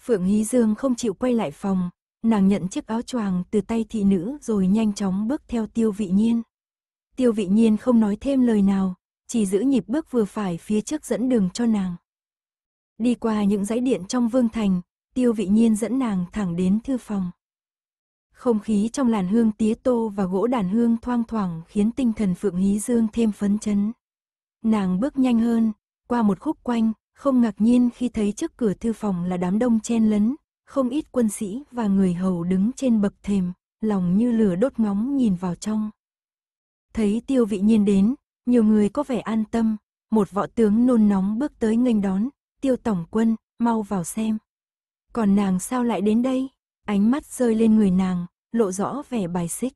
Phượng Hí Dương không chịu quay lại phòng, nàng nhận chiếc áo choàng từ tay thị nữ rồi nhanh chóng bước theo tiêu vị nhiên. Tiêu vị nhiên không nói thêm lời nào, chỉ giữ nhịp bước vừa phải phía trước dẫn đường cho nàng. Đi qua những dãy điện trong vương thành, tiêu vị nhiên dẫn nàng thẳng đến thư phòng. Không khí trong làn hương tía tô và gỗ đàn hương thoang thoảng khiến tinh thần Phượng Hí Dương thêm phấn chấn. Nàng bước nhanh hơn, qua một khúc quanh, không ngạc nhiên khi thấy trước cửa thư phòng là đám đông chen lấn, không ít quân sĩ và người hầu đứng trên bậc thềm, lòng như lửa đốt ngóng nhìn vào trong. Thấy tiêu vị nhiên đến, nhiều người có vẻ an tâm, một võ tướng nôn nóng bước tới nghênh đón, tiêu tổng quân, mau vào xem. Còn nàng sao lại đến đây? Ánh mắt rơi lên người nàng, lộ rõ vẻ bài xích.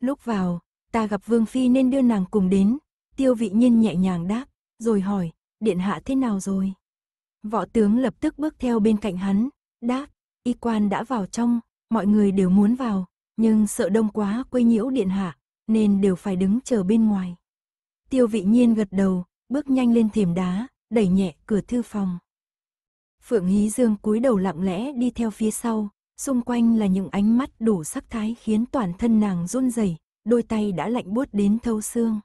Lúc vào, ta gặp Vương Phi nên đưa nàng cùng đến. Tiêu vị nhiên nhẹ nhàng đáp, rồi hỏi, điện hạ thế nào rồi? Võ tướng lập tức bước theo bên cạnh hắn, đáp, y quan đã vào trong, mọi người đều muốn vào, nhưng sợ đông quá quấy nhiễu điện hạ, nên đều phải đứng chờ bên ngoài. Tiêu vị nhiên gật đầu, bước nhanh lên thềm đá, đẩy nhẹ cửa thư phòng. Phượng Hí Dương cúi đầu lặng lẽ đi theo phía sau, xung quanh là những ánh mắt đủ sắc thái khiến toàn thân nàng run rẩy, đôi tay đã lạnh buốt đến thấu xương.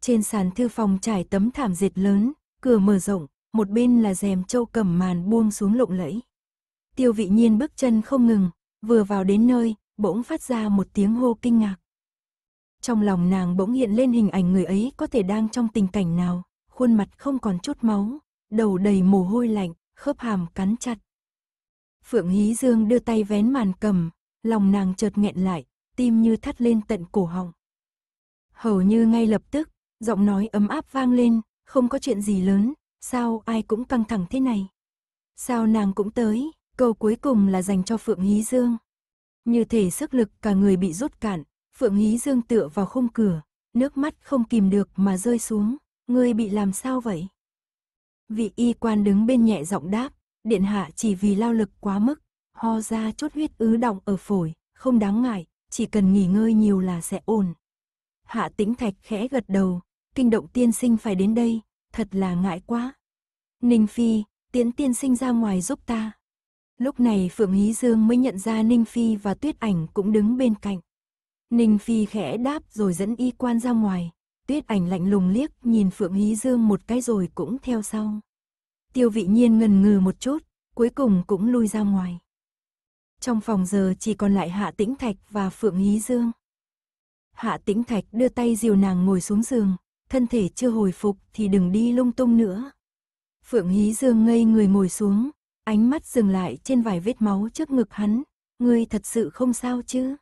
Trên sàn thư phòng trải tấm thảm dệt lớn, cửa mở rộng, một bên là rèm châu cầm màn buông xuống lộng lẫy. Tiêu vị nhiên bước chân không ngừng, vừa vào đến nơi, bỗng phát ra một tiếng hô kinh ngạc. Trong lòng nàng bỗng hiện lên hình ảnh người ấy có thể đang trong tình cảnh nào, khuôn mặt không còn chút máu, đầu đầy mồ hôi lạnh, khớp hàm cắn chặt. Phượng Hí Dương đưa tay vén màn cầm, lòng nàng chợt nghẹn lại, tim như thắt lên tận cổ họng. Hầu như ngay lập tức, giọng nói ấm áp vang lên, không có chuyện gì lớn, sao ai cũng căng thẳng thế này. Sao nàng cũng tới, câu cuối cùng là dành cho Phượng Hí Dương. Như thể sức lực cả người bị rút cạn, Phượng Hí Dương tựa vào khung cửa, nước mắt không kìm được mà rơi xuống, Người bị làm sao vậy? Vị y quan đứng bên nhẹ giọng đáp, điện hạ chỉ vì lao lực quá mức, ho ra chốt huyết ứ động ở phổi, không đáng ngại, chỉ cần nghỉ ngơi nhiều là sẽ ổn. Hạ tĩnh thạch khẽ gật đầu, kinh động tiên sinh phải đến đây, thật là ngại quá. Ninh Phi, tiễn tiên sinh ra ngoài giúp ta. Lúc này Phượng Hí Dương mới nhận ra Ninh Phi và Tuyết Ảnh cũng đứng bên cạnh. Ninh Phi khẽ đáp rồi dẫn y quan ra ngoài. Tuyết ảnh lạnh lùng liếc, nhìn Phượng Hí Dương một cái rồi cũng theo sau. Tiêu vị nhiên ngần ngừ một chút, cuối cùng cũng lui ra ngoài. Trong phòng giờ chỉ còn lại Hạ Tĩnh Thạch và Phượng Hí Dương. Hạ Tĩnh Thạch đưa tay dìu nàng ngồi xuống giường, thân thể chưa hồi phục thì đừng đi lung tung nữa. Phượng Hí Dương ngây người ngồi xuống, ánh mắt dừng lại trên vài vết máu trước ngực hắn, ngươi thật sự không sao chứ?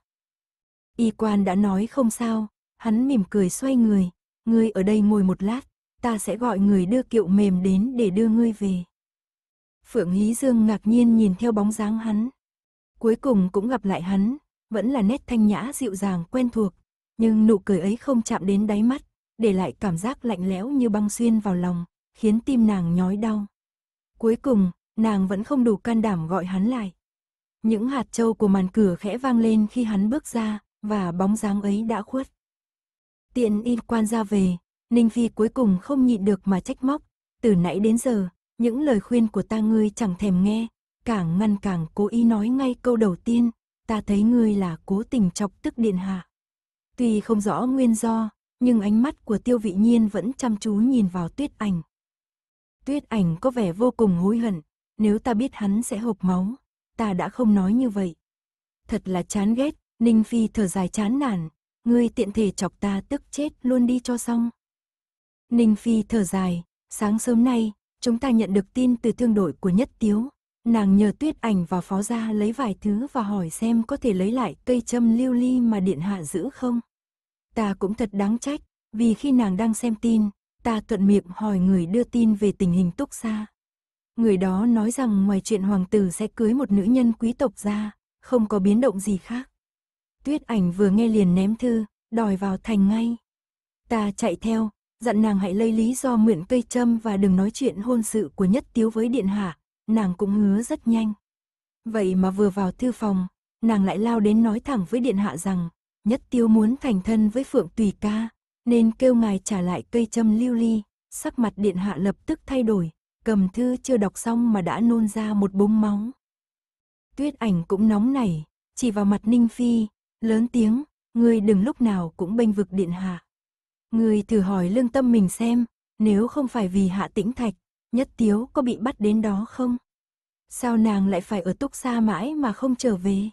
Y quan đã nói không sao, hắn mỉm cười xoay người, ngươi ở đây ngồi một lát, ta sẽ gọi người đưa kiệu mềm đến để đưa ngươi về. Phượng Hí Dương ngạc nhiên nhìn theo bóng dáng hắn. Cuối cùng cũng gặp lại hắn, vẫn là nét thanh nhã dịu dàng quen thuộc, nhưng nụ cười ấy không chạm đến đáy mắt, để lại cảm giác lạnh lẽo như băng xuyên vào lòng, khiến tim nàng nhói đau. Cuối cùng, nàng vẫn không đủ can đảm gọi hắn lại. Những hạt trâu của màn cửa khẽ vang lên khi hắn bước ra, và bóng dáng ấy đã khuất. Tiện y quan ra về, Ninh vi cuối cùng không nhịn được mà trách móc. Từ nãy đến giờ, những lời khuyên của ta ngươi chẳng thèm nghe. Càng ngăn càng cố ý nói ngay câu đầu tiên, ta thấy ngươi là cố tình chọc tức điện hạ. Tuy không rõ nguyên do, nhưng ánh mắt của tiêu vị nhiên vẫn chăm chú nhìn vào tuyết ảnh. Tuyết ảnh có vẻ vô cùng hối hận, nếu ta biết hắn sẽ hộp máu, ta đã không nói như vậy. Thật là chán ghét, Ninh Phi thở dài chán nản, ngươi tiện thể chọc ta tức chết luôn đi cho xong. Ninh Phi thở dài, sáng sớm nay, chúng ta nhận được tin từ thương đội của Nhất Tiếu. Nàng nhờ tuyết ảnh và phó gia lấy vài thứ và hỏi xem có thể lấy lại cây châm lưu ly mà điện hạ giữ không. Ta cũng thật đáng trách, vì khi nàng đang xem tin, ta thuận miệng hỏi người đưa tin về tình hình túc xa. Người đó nói rằng ngoài chuyện hoàng tử sẽ cưới một nữ nhân quý tộc ra, không có biến động gì khác. Tuyết ảnh vừa nghe liền ném thư, đòi vào thành ngay. Ta chạy theo, dặn nàng hãy lấy lý do mượn cây châm và đừng nói chuyện hôn sự của nhất tiếu với điện hạ, nàng cũng hứa rất nhanh. Vậy mà vừa vào thư phòng, nàng lại lao đến nói thẳng với điện hạ rằng, nhất Tiếu muốn thành thân với phượng tùy ca, nên kêu ngài trả lại cây châm lưu ly, sắc mặt điện hạ lập tức thay đổi, cầm thư chưa đọc xong mà đã nôn ra một búng máu. Tuyết ảnh cũng nóng nảy, chỉ vào mặt Ninh Phi, Lớn tiếng, ngươi đừng lúc nào cũng bênh vực điện hạ. Ngươi thử hỏi lương tâm mình xem, nếu không phải vì hạ tĩnh thạch, nhất tiếu có bị bắt đến đó không? Sao nàng lại phải ở túc xa mãi mà không trở về?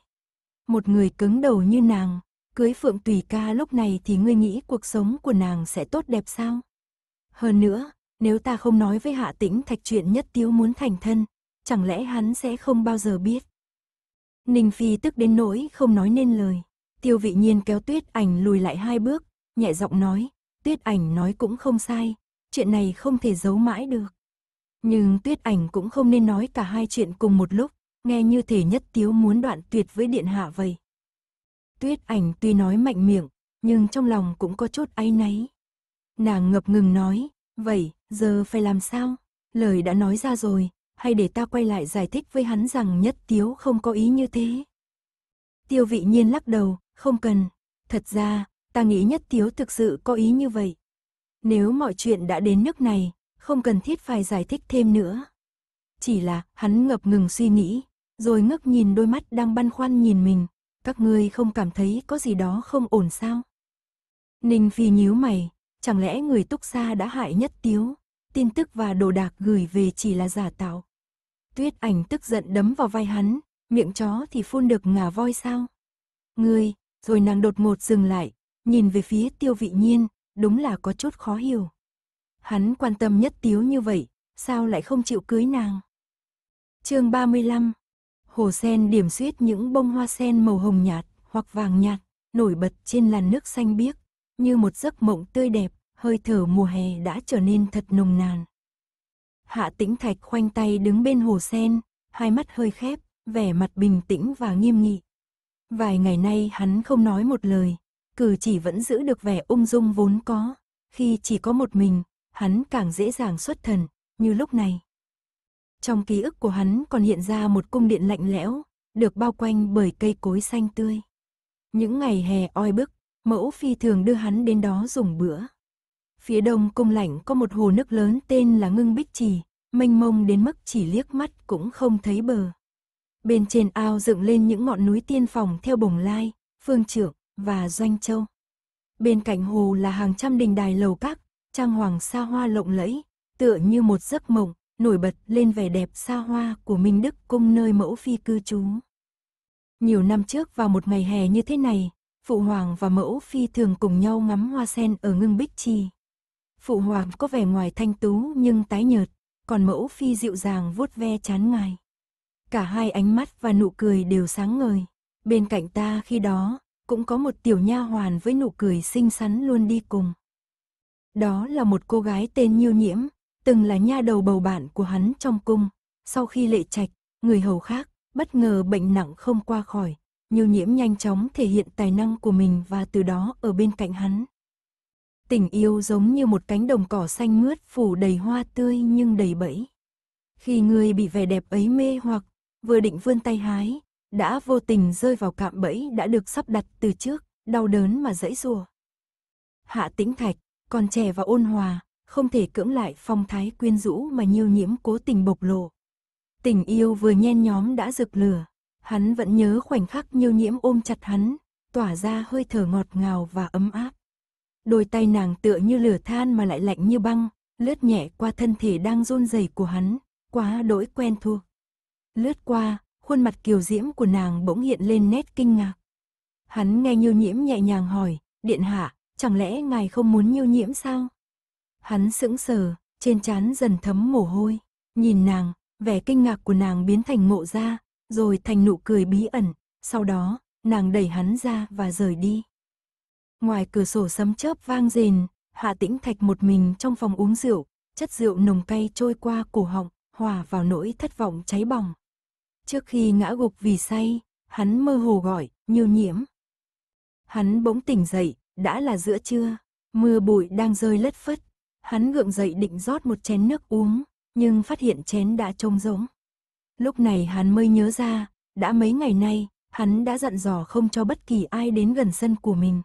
Một người cứng đầu như nàng, cưới phượng tùy ca lúc này thì ngươi nghĩ cuộc sống của nàng sẽ tốt đẹp sao? Hơn nữa, nếu ta không nói với hạ tĩnh thạch chuyện nhất tiếu muốn thành thân, chẳng lẽ hắn sẽ không bao giờ biết? Ninh Phi tức đến nỗi không nói nên lời. Tiêu vị nhiên kéo tuyết ảnh lùi lại hai bước, nhẹ giọng nói, tuyết ảnh nói cũng không sai, chuyện này không thể giấu mãi được. Nhưng tuyết ảnh cũng không nên nói cả hai chuyện cùng một lúc, nghe như thể nhất tiếu muốn đoạn tuyệt với điện hạ vậy. Tuyết ảnh tuy nói mạnh miệng, nhưng trong lòng cũng có chút áy náy. Nàng ngập ngừng nói, vậy, giờ phải làm sao? Lời đã nói ra rồi, hay để ta quay lại giải thích với hắn rằng nhất tiếu không có ý như thế. Tiêu vị nhiên lắc đầu, không cần, thật ra, ta nghĩ nhất thiếu thực sự có ý như vậy. Nếu mọi chuyện đã đến nước này, không cần thiết phải giải thích thêm nữa. Chỉ là, hắn ngập ngừng suy nghĩ, rồi ngước nhìn đôi mắt đang băn khoăn nhìn mình. Các ngươi không cảm thấy có gì đó không ổn sao? Ninh Phi nhíu mày, chẳng lẽ người túc xa đã hại nhất tiếu? Tin tức và đồ đạc gửi về chỉ là giả tạo. Tuyết ảnh tức giận đấm vào vai hắn, miệng chó thì phun được ngà voi sao? Ngươi, rồi nàng đột ngột dừng lại, nhìn về phía tiêu vị nhiên, đúng là có chút khó hiểu. Hắn quan tâm nhất tiếu như vậy, sao lại không chịu cưới nàng? chương 35 Hồ sen điểm xuyết những bông hoa sen màu hồng nhạt hoặc vàng nhạt, nổi bật trên làn nước xanh biếc, như một giấc mộng tươi đẹp, hơi thở mùa hè đã trở nên thật nồng nàn. Hạ tĩnh thạch khoanh tay đứng bên hồ sen, hai mắt hơi khép, vẻ mặt bình tĩnh và nghiêm nghị. Vài ngày nay hắn không nói một lời, cử chỉ vẫn giữ được vẻ ung dung vốn có. Khi chỉ có một mình, hắn càng dễ dàng xuất thần, như lúc này. Trong ký ức của hắn còn hiện ra một cung điện lạnh lẽo, được bao quanh bởi cây cối xanh tươi. Những ngày hè oi bức, mẫu phi thường đưa hắn đến đó dùng bữa. Phía đông cung lạnh có một hồ nước lớn tên là Ngưng Bích Trì, mênh mông đến mức chỉ liếc mắt cũng không thấy bờ. Bên trên ao dựng lên những ngọn núi tiên phòng theo bồng lai, phương trưởng và doanh châu. Bên cạnh hồ là hàng trăm đình đài lầu các, trang hoàng xa hoa lộng lẫy, tựa như một giấc mộng, nổi bật lên vẻ đẹp xa hoa của Minh Đức cung nơi mẫu phi cư trú. Nhiều năm trước vào một ngày hè như thế này, Phụ Hoàng và mẫu phi thường cùng nhau ngắm hoa sen ở ngưng bích trì. Phụ Hoàng có vẻ ngoài thanh tú nhưng tái nhợt, còn mẫu phi dịu dàng vuốt ve chán ngài cả hai ánh mắt và nụ cười đều sáng ngời. Bên cạnh ta khi đó, cũng có một tiểu nha hoàn với nụ cười xinh xắn luôn đi cùng. Đó là một cô gái tên Nhiêu Nhiễm, từng là nha đầu bầu bạn của hắn trong cung. Sau khi lệ trạch, người hầu khác, bất ngờ bệnh nặng không qua khỏi. Nhiêu Nhiễm nhanh chóng thể hiện tài năng của mình và từ đó ở bên cạnh hắn. Tình yêu giống như một cánh đồng cỏ xanh mướt phủ đầy hoa tươi nhưng đầy bẫy. Khi người bị vẻ đẹp ấy mê hoặc, vừa định vươn tay hái, đã vô tình rơi vào cạm bẫy đã được sắp đặt từ trước, đau đớn mà dãy rùa. Hạ tĩnh thạch, còn trẻ và ôn hòa, không thể cưỡng lại phong thái quyến rũ mà nhiêu nhiễm cố tình bộc lộ. Tình yêu vừa nhen nhóm đã rực lửa, hắn vẫn nhớ khoảnh khắc nhiêu nhiễm ôm chặt hắn, tỏa ra hơi thở ngọt ngào và ấm áp. Đôi tay nàng tựa như lửa than mà lại lạnh như băng, lướt nhẹ qua thân thể đang run rẩy của hắn, quá đỗi quen thuộc. Lướt qua, khuôn mặt kiều diễm của nàng bỗng hiện lên nét kinh ngạc. Hắn nghe nhiêu nhiễm nhẹ nhàng hỏi, điện hạ, chẳng lẽ ngài không muốn nhiêu nhiễm sao? Hắn sững sờ, trên trán dần thấm mồ hôi, nhìn nàng, vẻ kinh ngạc của nàng biến thành ngộ ra, rồi thành nụ cười bí ẩn, sau đó, nàng đẩy hắn ra và rời đi. Ngoài cửa sổ sấm chớp vang rền, Hạ Tĩnh Thạch một mình trong phòng uống rượu, chất rượu nồng cay trôi qua cổ họng, hòa vào nỗi thất vọng cháy bỏng. Trước khi ngã gục vì say, hắn mơ hồ gọi, nhiều nhiễm. Hắn bỗng tỉnh dậy, đã là giữa trưa, mưa bụi đang rơi lất phất. Hắn gượng dậy định rót một chén nước uống, nhưng phát hiện chén đã trông rỗng. Lúc này hắn mới nhớ ra, đã mấy ngày nay, hắn đã dặn dò không cho bất kỳ ai đến gần sân của mình.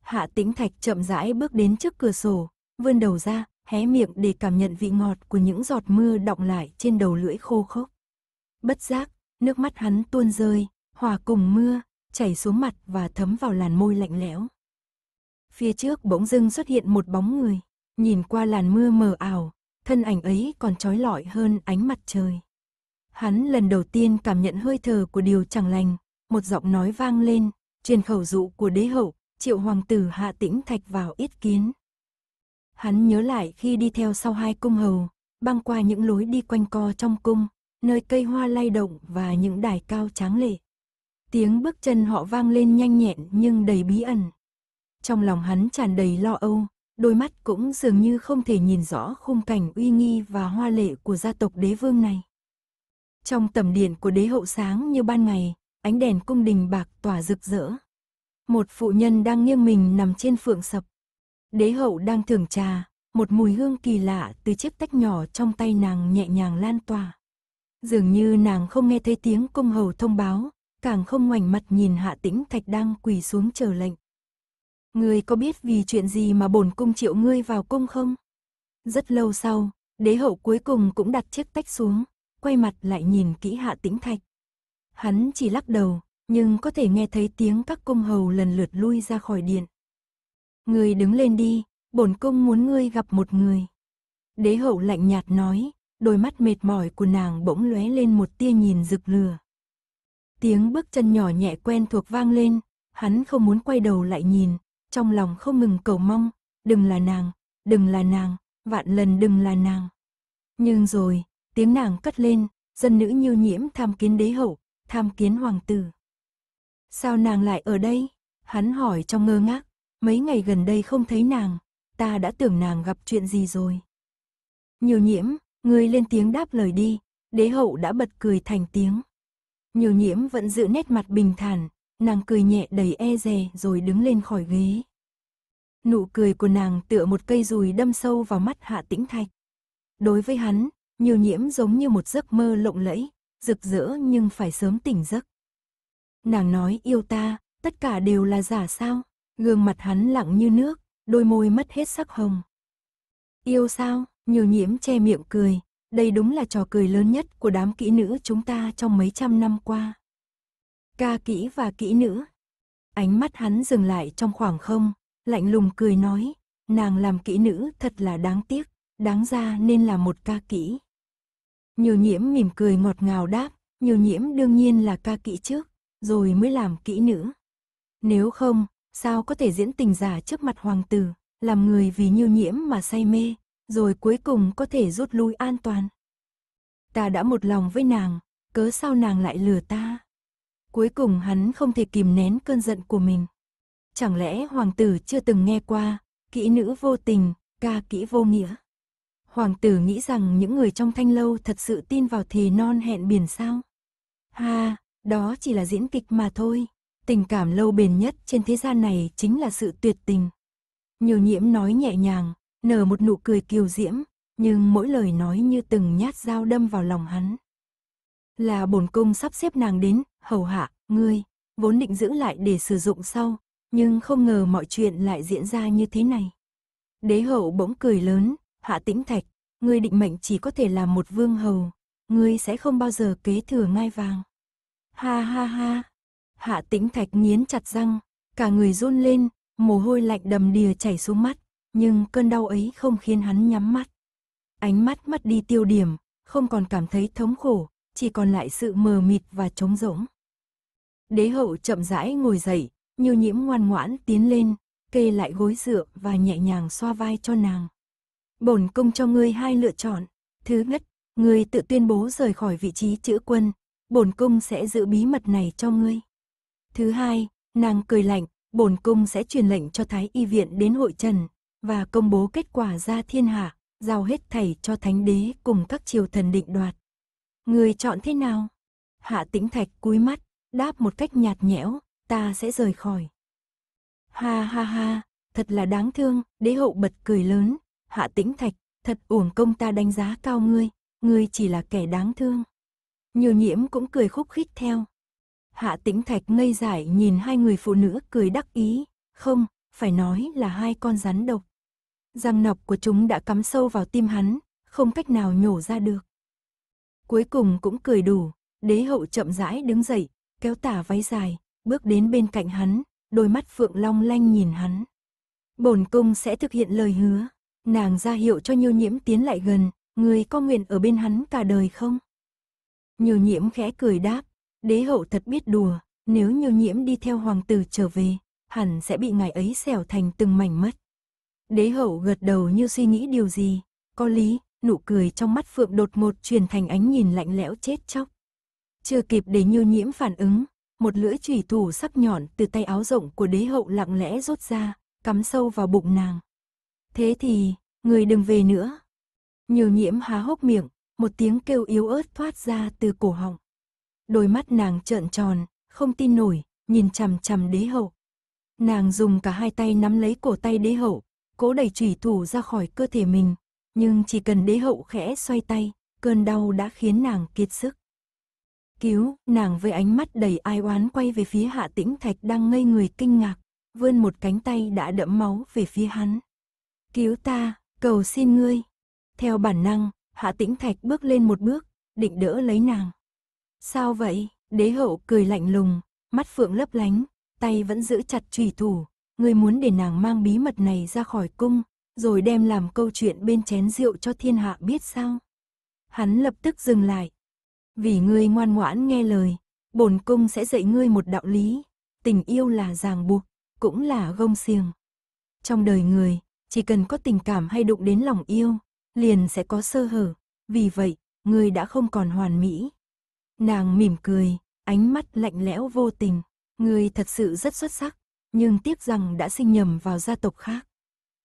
Hạ tĩnh thạch chậm rãi bước đến trước cửa sổ, vươn đầu ra, hé miệng để cảm nhận vị ngọt của những giọt mưa đọng lại trên đầu lưỡi khô khốc bất giác, nước mắt hắn tuôn rơi, hòa cùng mưa, chảy xuống mặt và thấm vào làn môi lạnh lẽo. Phía trước bỗng dưng xuất hiện một bóng người, nhìn qua làn mưa mờ ảo, thân ảnh ấy còn trói lọi hơn ánh mặt trời. Hắn lần đầu tiên cảm nhận hơi thở của điều chẳng lành, một giọng nói vang lên, truyền khẩu dụ của đế hậu, triệu hoàng tử hạ tĩnh thạch vào ít kiến. Hắn nhớ lại khi đi theo sau hai cung hầu, băng qua những lối đi quanh co trong cung, nơi cây hoa lay động và những đài cao tráng lệ. Tiếng bước chân họ vang lên nhanh nhẹn nhưng đầy bí ẩn. Trong lòng hắn tràn đầy lo âu, đôi mắt cũng dường như không thể nhìn rõ khung cảnh uy nghi và hoa lệ của gia tộc đế vương này. Trong tầm điện của đế hậu sáng như ban ngày, ánh đèn cung đình bạc tỏa rực rỡ. Một phụ nhân đang nghiêng mình nằm trên phượng sập. Đế hậu đang thưởng trà, một mùi hương kỳ lạ từ chiếc tách nhỏ trong tay nàng nhẹ nhàng lan tỏa. Dường như nàng không nghe thấy tiếng cung hầu thông báo, càng không ngoảnh mặt nhìn hạ tĩnh thạch đang quỳ xuống chờ lệnh. Ngươi có biết vì chuyện gì mà bổn cung triệu ngươi vào cung không? Rất lâu sau, đế hậu cuối cùng cũng đặt chiếc tách xuống, quay mặt lại nhìn kỹ hạ tĩnh thạch. Hắn chỉ lắc đầu, nhưng có thể nghe thấy tiếng các cung hầu lần lượt lui ra khỏi điện. Ngươi đứng lên đi, bổn cung muốn ngươi gặp một người. Đế hậu lạnh nhạt nói, đôi mắt mệt mỏi của nàng bỗng lóe lên một tia nhìn rực lửa. Tiếng bước chân nhỏ nhẹ quen thuộc vang lên, hắn không muốn quay đầu lại nhìn, trong lòng không ngừng cầu mong, đừng là nàng, đừng là nàng, vạn lần đừng là nàng. Nhưng rồi, tiếng nàng cất lên, dân nữ nhiêu nhiễm tham kiến đế hậu, tham kiến hoàng tử. Sao nàng lại ở đây? Hắn hỏi trong ngơ ngác, mấy ngày gần đây không thấy nàng, ta đã tưởng nàng gặp chuyện gì rồi. Nhiều nhiễm, Ngươi lên tiếng đáp lời đi, đế hậu đã bật cười thành tiếng. Nhiều nhiễm vẫn giữ nét mặt bình thản, nàng cười nhẹ đầy e dè rồi đứng lên khỏi ghế. Nụ cười của nàng tựa một cây dùi đâm sâu vào mắt hạ tĩnh thạch. Đối với hắn, nhiều nhiễm giống như một giấc mơ lộng lẫy, rực rỡ nhưng phải sớm tỉnh giấc. Nàng nói yêu ta, tất cả đều là giả sao, gương mặt hắn lặng như nước, đôi môi mất hết sắc hồng. Yêu sao? Nhiều nhiễm che miệng cười, đây đúng là trò cười lớn nhất của đám kỹ nữ chúng ta trong mấy trăm năm qua. Ca kỹ và kỹ nữ. Ánh mắt hắn dừng lại trong khoảng không, lạnh lùng cười nói, nàng làm kỹ nữ thật là đáng tiếc, đáng ra nên là một ca kỹ. Nhiều nhiễm mỉm cười ngọt ngào đáp, nhiều nhiễm đương nhiên là ca kỹ trước, rồi mới làm kỹ nữ. Nếu không, sao có thể diễn tình giả trước mặt hoàng tử, làm người vì nhiều nhiễm mà say mê, rồi cuối cùng có thể rút lui an toàn. Ta đã một lòng với nàng, cớ sao nàng lại lừa ta? Cuối cùng hắn không thể kìm nén cơn giận của mình. Chẳng lẽ hoàng tử chưa từng nghe qua, kỹ nữ vô tình, ca kỹ vô nghĩa? Hoàng tử nghĩ rằng những người trong thanh lâu thật sự tin vào thề non hẹn biển sao? Ha, đó chỉ là diễn kịch mà thôi. Tình cảm lâu bền nhất trên thế gian này chính là sự tuyệt tình. Nhiều nhiễm nói nhẹ nhàng, nở một nụ cười kiều diễm, nhưng mỗi lời nói như từng nhát dao đâm vào lòng hắn. Là bổn cung sắp xếp nàng đến, hầu hạ, ngươi, vốn định giữ lại để sử dụng sau, nhưng không ngờ mọi chuyện lại diễn ra như thế này. Đế hậu bỗng cười lớn, hạ tĩnh thạch, ngươi định mệnh chỉ có thể là một vương hầu, ngươi sẽ không bao giờ kế thừa ngai vàng. Ha ha ha, hạ tĩnh thạch nghiến chặt răng, cả người run lên, mồ hôi lạnh đầm đìa chảy xuống mắt nhưng cơn đau ấy không khiến hắn nhắm mắt. Ánh mắt mất đi tiêu điểm, không còn cảm thấy thống khổ, chỉ còn lại sự mờ mịt và trống rỗng. Đế hậu chậm rãi ngồi dậy, như nhiễm ngoan ngoãn tiến lên, kê lại gối dựa và nhẹ nhàng xoa vai cho nàng. Bổn công cho ngươi hai lựa chọn. Thứ nhất, ngươi tự tuyên bố rời khỏi vị trí chữ quân, bổn cung sẽ giữ bí mật này cho ngươi. Thứ hai, nàng cười lạnh, bổn cung sẽ truyền lệnh cho Thái Y Viện đến hội trần, và công bố kết quả ra thiên hạ, giao hết thảy cho thánh đế cùng các triều thần định đoạt. Người chọn thế nào? Hạ tĩnh thạch cúi mắt, đáp một cách nhạt nhẽo, ta sẽ rời khỏi. Ha ha ha, thật là đáng thương, đế hậu bật cười lớn, hạ tĩnh thạch, thật uổng công ta đánh giá cao ngươi, ngươi chỉ là kẻ đáng thương. Nhiều nhiễm cũng cười khúc khích theo. Hạ tĩnh thạch ngây dại nhìn hai người phụ nữ cười đắc ý, không, phải nói là hai con rắn độc. Răng nọc của chúng đã cắm sâu vào tim hắn, không cách nào nhổ ra được. Cuối cùng cũng cười đủ, đế hậu chậm rãi đứng dậy, kéo tả váy dài, bước đến bên cạnh hắn, đôi mắt phượng long lanh nhìn hắn. Bổn cung sẽ thực hiện lời hứa, nàng ra hiệu cho nhiêu nhiễm tiến lại gần, người có nguyện ở bên hắn cả đời không? Nhiêu nhiễm khẽ cười đáp, đế hậu thật biết đùa, nếu nhiêu nhiễm đi theo hoàng tử trở về, hẳn sẽ bị ngài ấy xẻo thành từng mảnh mất. Đế hậu gật đầu như suy nghĩ điều gì. Có lý, nụ cười trong mắt Phượng đột một truyền thành ánh nhìn lạnh lẽo chết chóc. Chưa kịp để nhiêu nhiễm phản ứng, một lưỡi chủy thủ sắc nhọn từ tay áo rộng của đế hậu lặng lẽ rút ra, cắm sâu vào bụng nàng. Thế thì, người đừng về nữa. Nhiều nhiễm há hốc miệng, một tiếng kêu yếu ớt thoát ra từ cổ họng. Đôi mắt nàng trợn tròn, không tin nổi, nhìn chằm chằm đế hậu. Nàng dùng cả hai tay nắm lấy cổ tay đế hậu, cố đẩy chủy thủ ra khỏi cơ thể mình, nhưng chỉ cần đế hậu khẽ xoay tay, cơn đau đã khiến nàng kiệt sức. Cứu, nàng với ánh mắt đầy ai oán quay về phía hạ tĩnh thạch đang ngây người kinh ngạc, vươn một cánh tay đã đẫm máu về phía hắn. Cứu ta, cầu xin ngươi. Theo bản năng, hạ tĩnh thạch bước lên một bước, định đỡ lấy nàng. Sao vậy? Đế hậu cười lạnh lùng, mắt phượng lấp lánh, tay vẫn giữ chặt trùy thủ, Ngươi muốn để nàng mang bí mật này ra khỏi cung, rồi đem làm câu chuyện bên chén rượu cho thiên hạ biết sao? Hắn lập tức dừng lại. Vì ngươi ngoan ngoãn nghe lời, bổn cung sẽ dạy ngươi một đạo lý, tình yêu là ràng buộc, cũng là gông xiềng. Trong đời người, chỉ cần có tình cảm hay đụng đến lòng yêu, liền sẽ có sơ hở, vì vậy, ngươi đã không còn hoàn mỹ. Nàng mỉm cười, ánh mắt lạnh lẽo vô tình, ngươi thật sự rất xuất sắc nhưng tiếc rằng đã sinh nhầm vào gia tộc khác.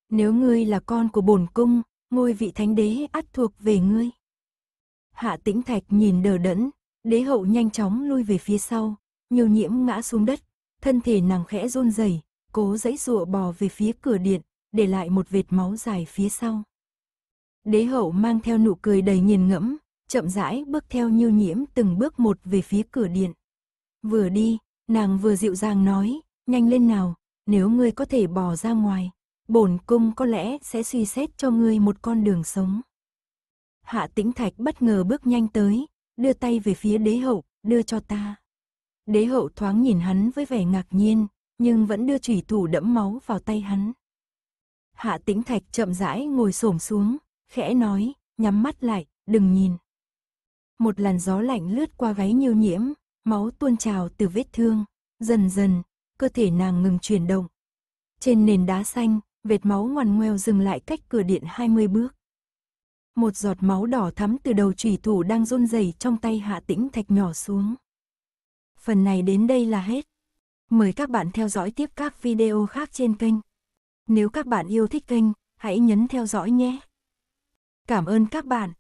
Nếu ngươi là con của bổn cung, ngôi vị thánh đế ắt thuộc về ngươi. Hạ tĩnh thạch nhìn đờ đẫn, đế hậu nhanh chóng lui về phía sau, nhiều nhiễm ngã xuống đất, thân thể nàng khẽ run rẩy, cố dãy dụa bò về phía cửa điện, để lại một vệt máu dài phía sau. Đế hậu mang theo nụ cười đầy nghiền ngẫm, chậm rãi bước theo nhiêu nhiễm từng bước một về phía cửa điện. Vừa đi, nàng vừa dịu dàng nói, nhanh lên nào, nếu ngươi có thể bỏ ra ngoài, bổn cung có lẽ sẽ suy xét cho ngươi một con đường sống. Hạ tĩnh thạch bất ngờ bước nhanh tới, đưa tay về phía đế hậu, đưa cho ta. Đế hậu thoáng nhìn hắn với vẻ ngạc nhiên, nhưng vẫn đưa chủy thủ đẫm máu vào tay hắn. Hạ tĩnh thạch chậm rãi ngồi xổm xuống, khẽ nói, nhắm mắt lại, đừng nhìn. Một làn gió lạnh lướt qua gáy nhiêu nhiễm, máu tuôn trào từ vết thương, dần dần, cơ thể nàng ngừng chuyển động. Trên nền đá xanh, vệt máu ngoằn ngoèo dừng lại cách cửa điện 20 bước. Một giọt máu đỏ thắm từ đầu chủy thủ đang run rẩy trong tay Hạ Tĩnh Thạch nhỏ xuống. Phần này đến đây là hết. Mời các bạn theo dõi tiếp các video khác trên kênh. Nếu các bạn yêu thích kênh, hãy nhấn theo dõi nhé. Cảm ơn các bạn.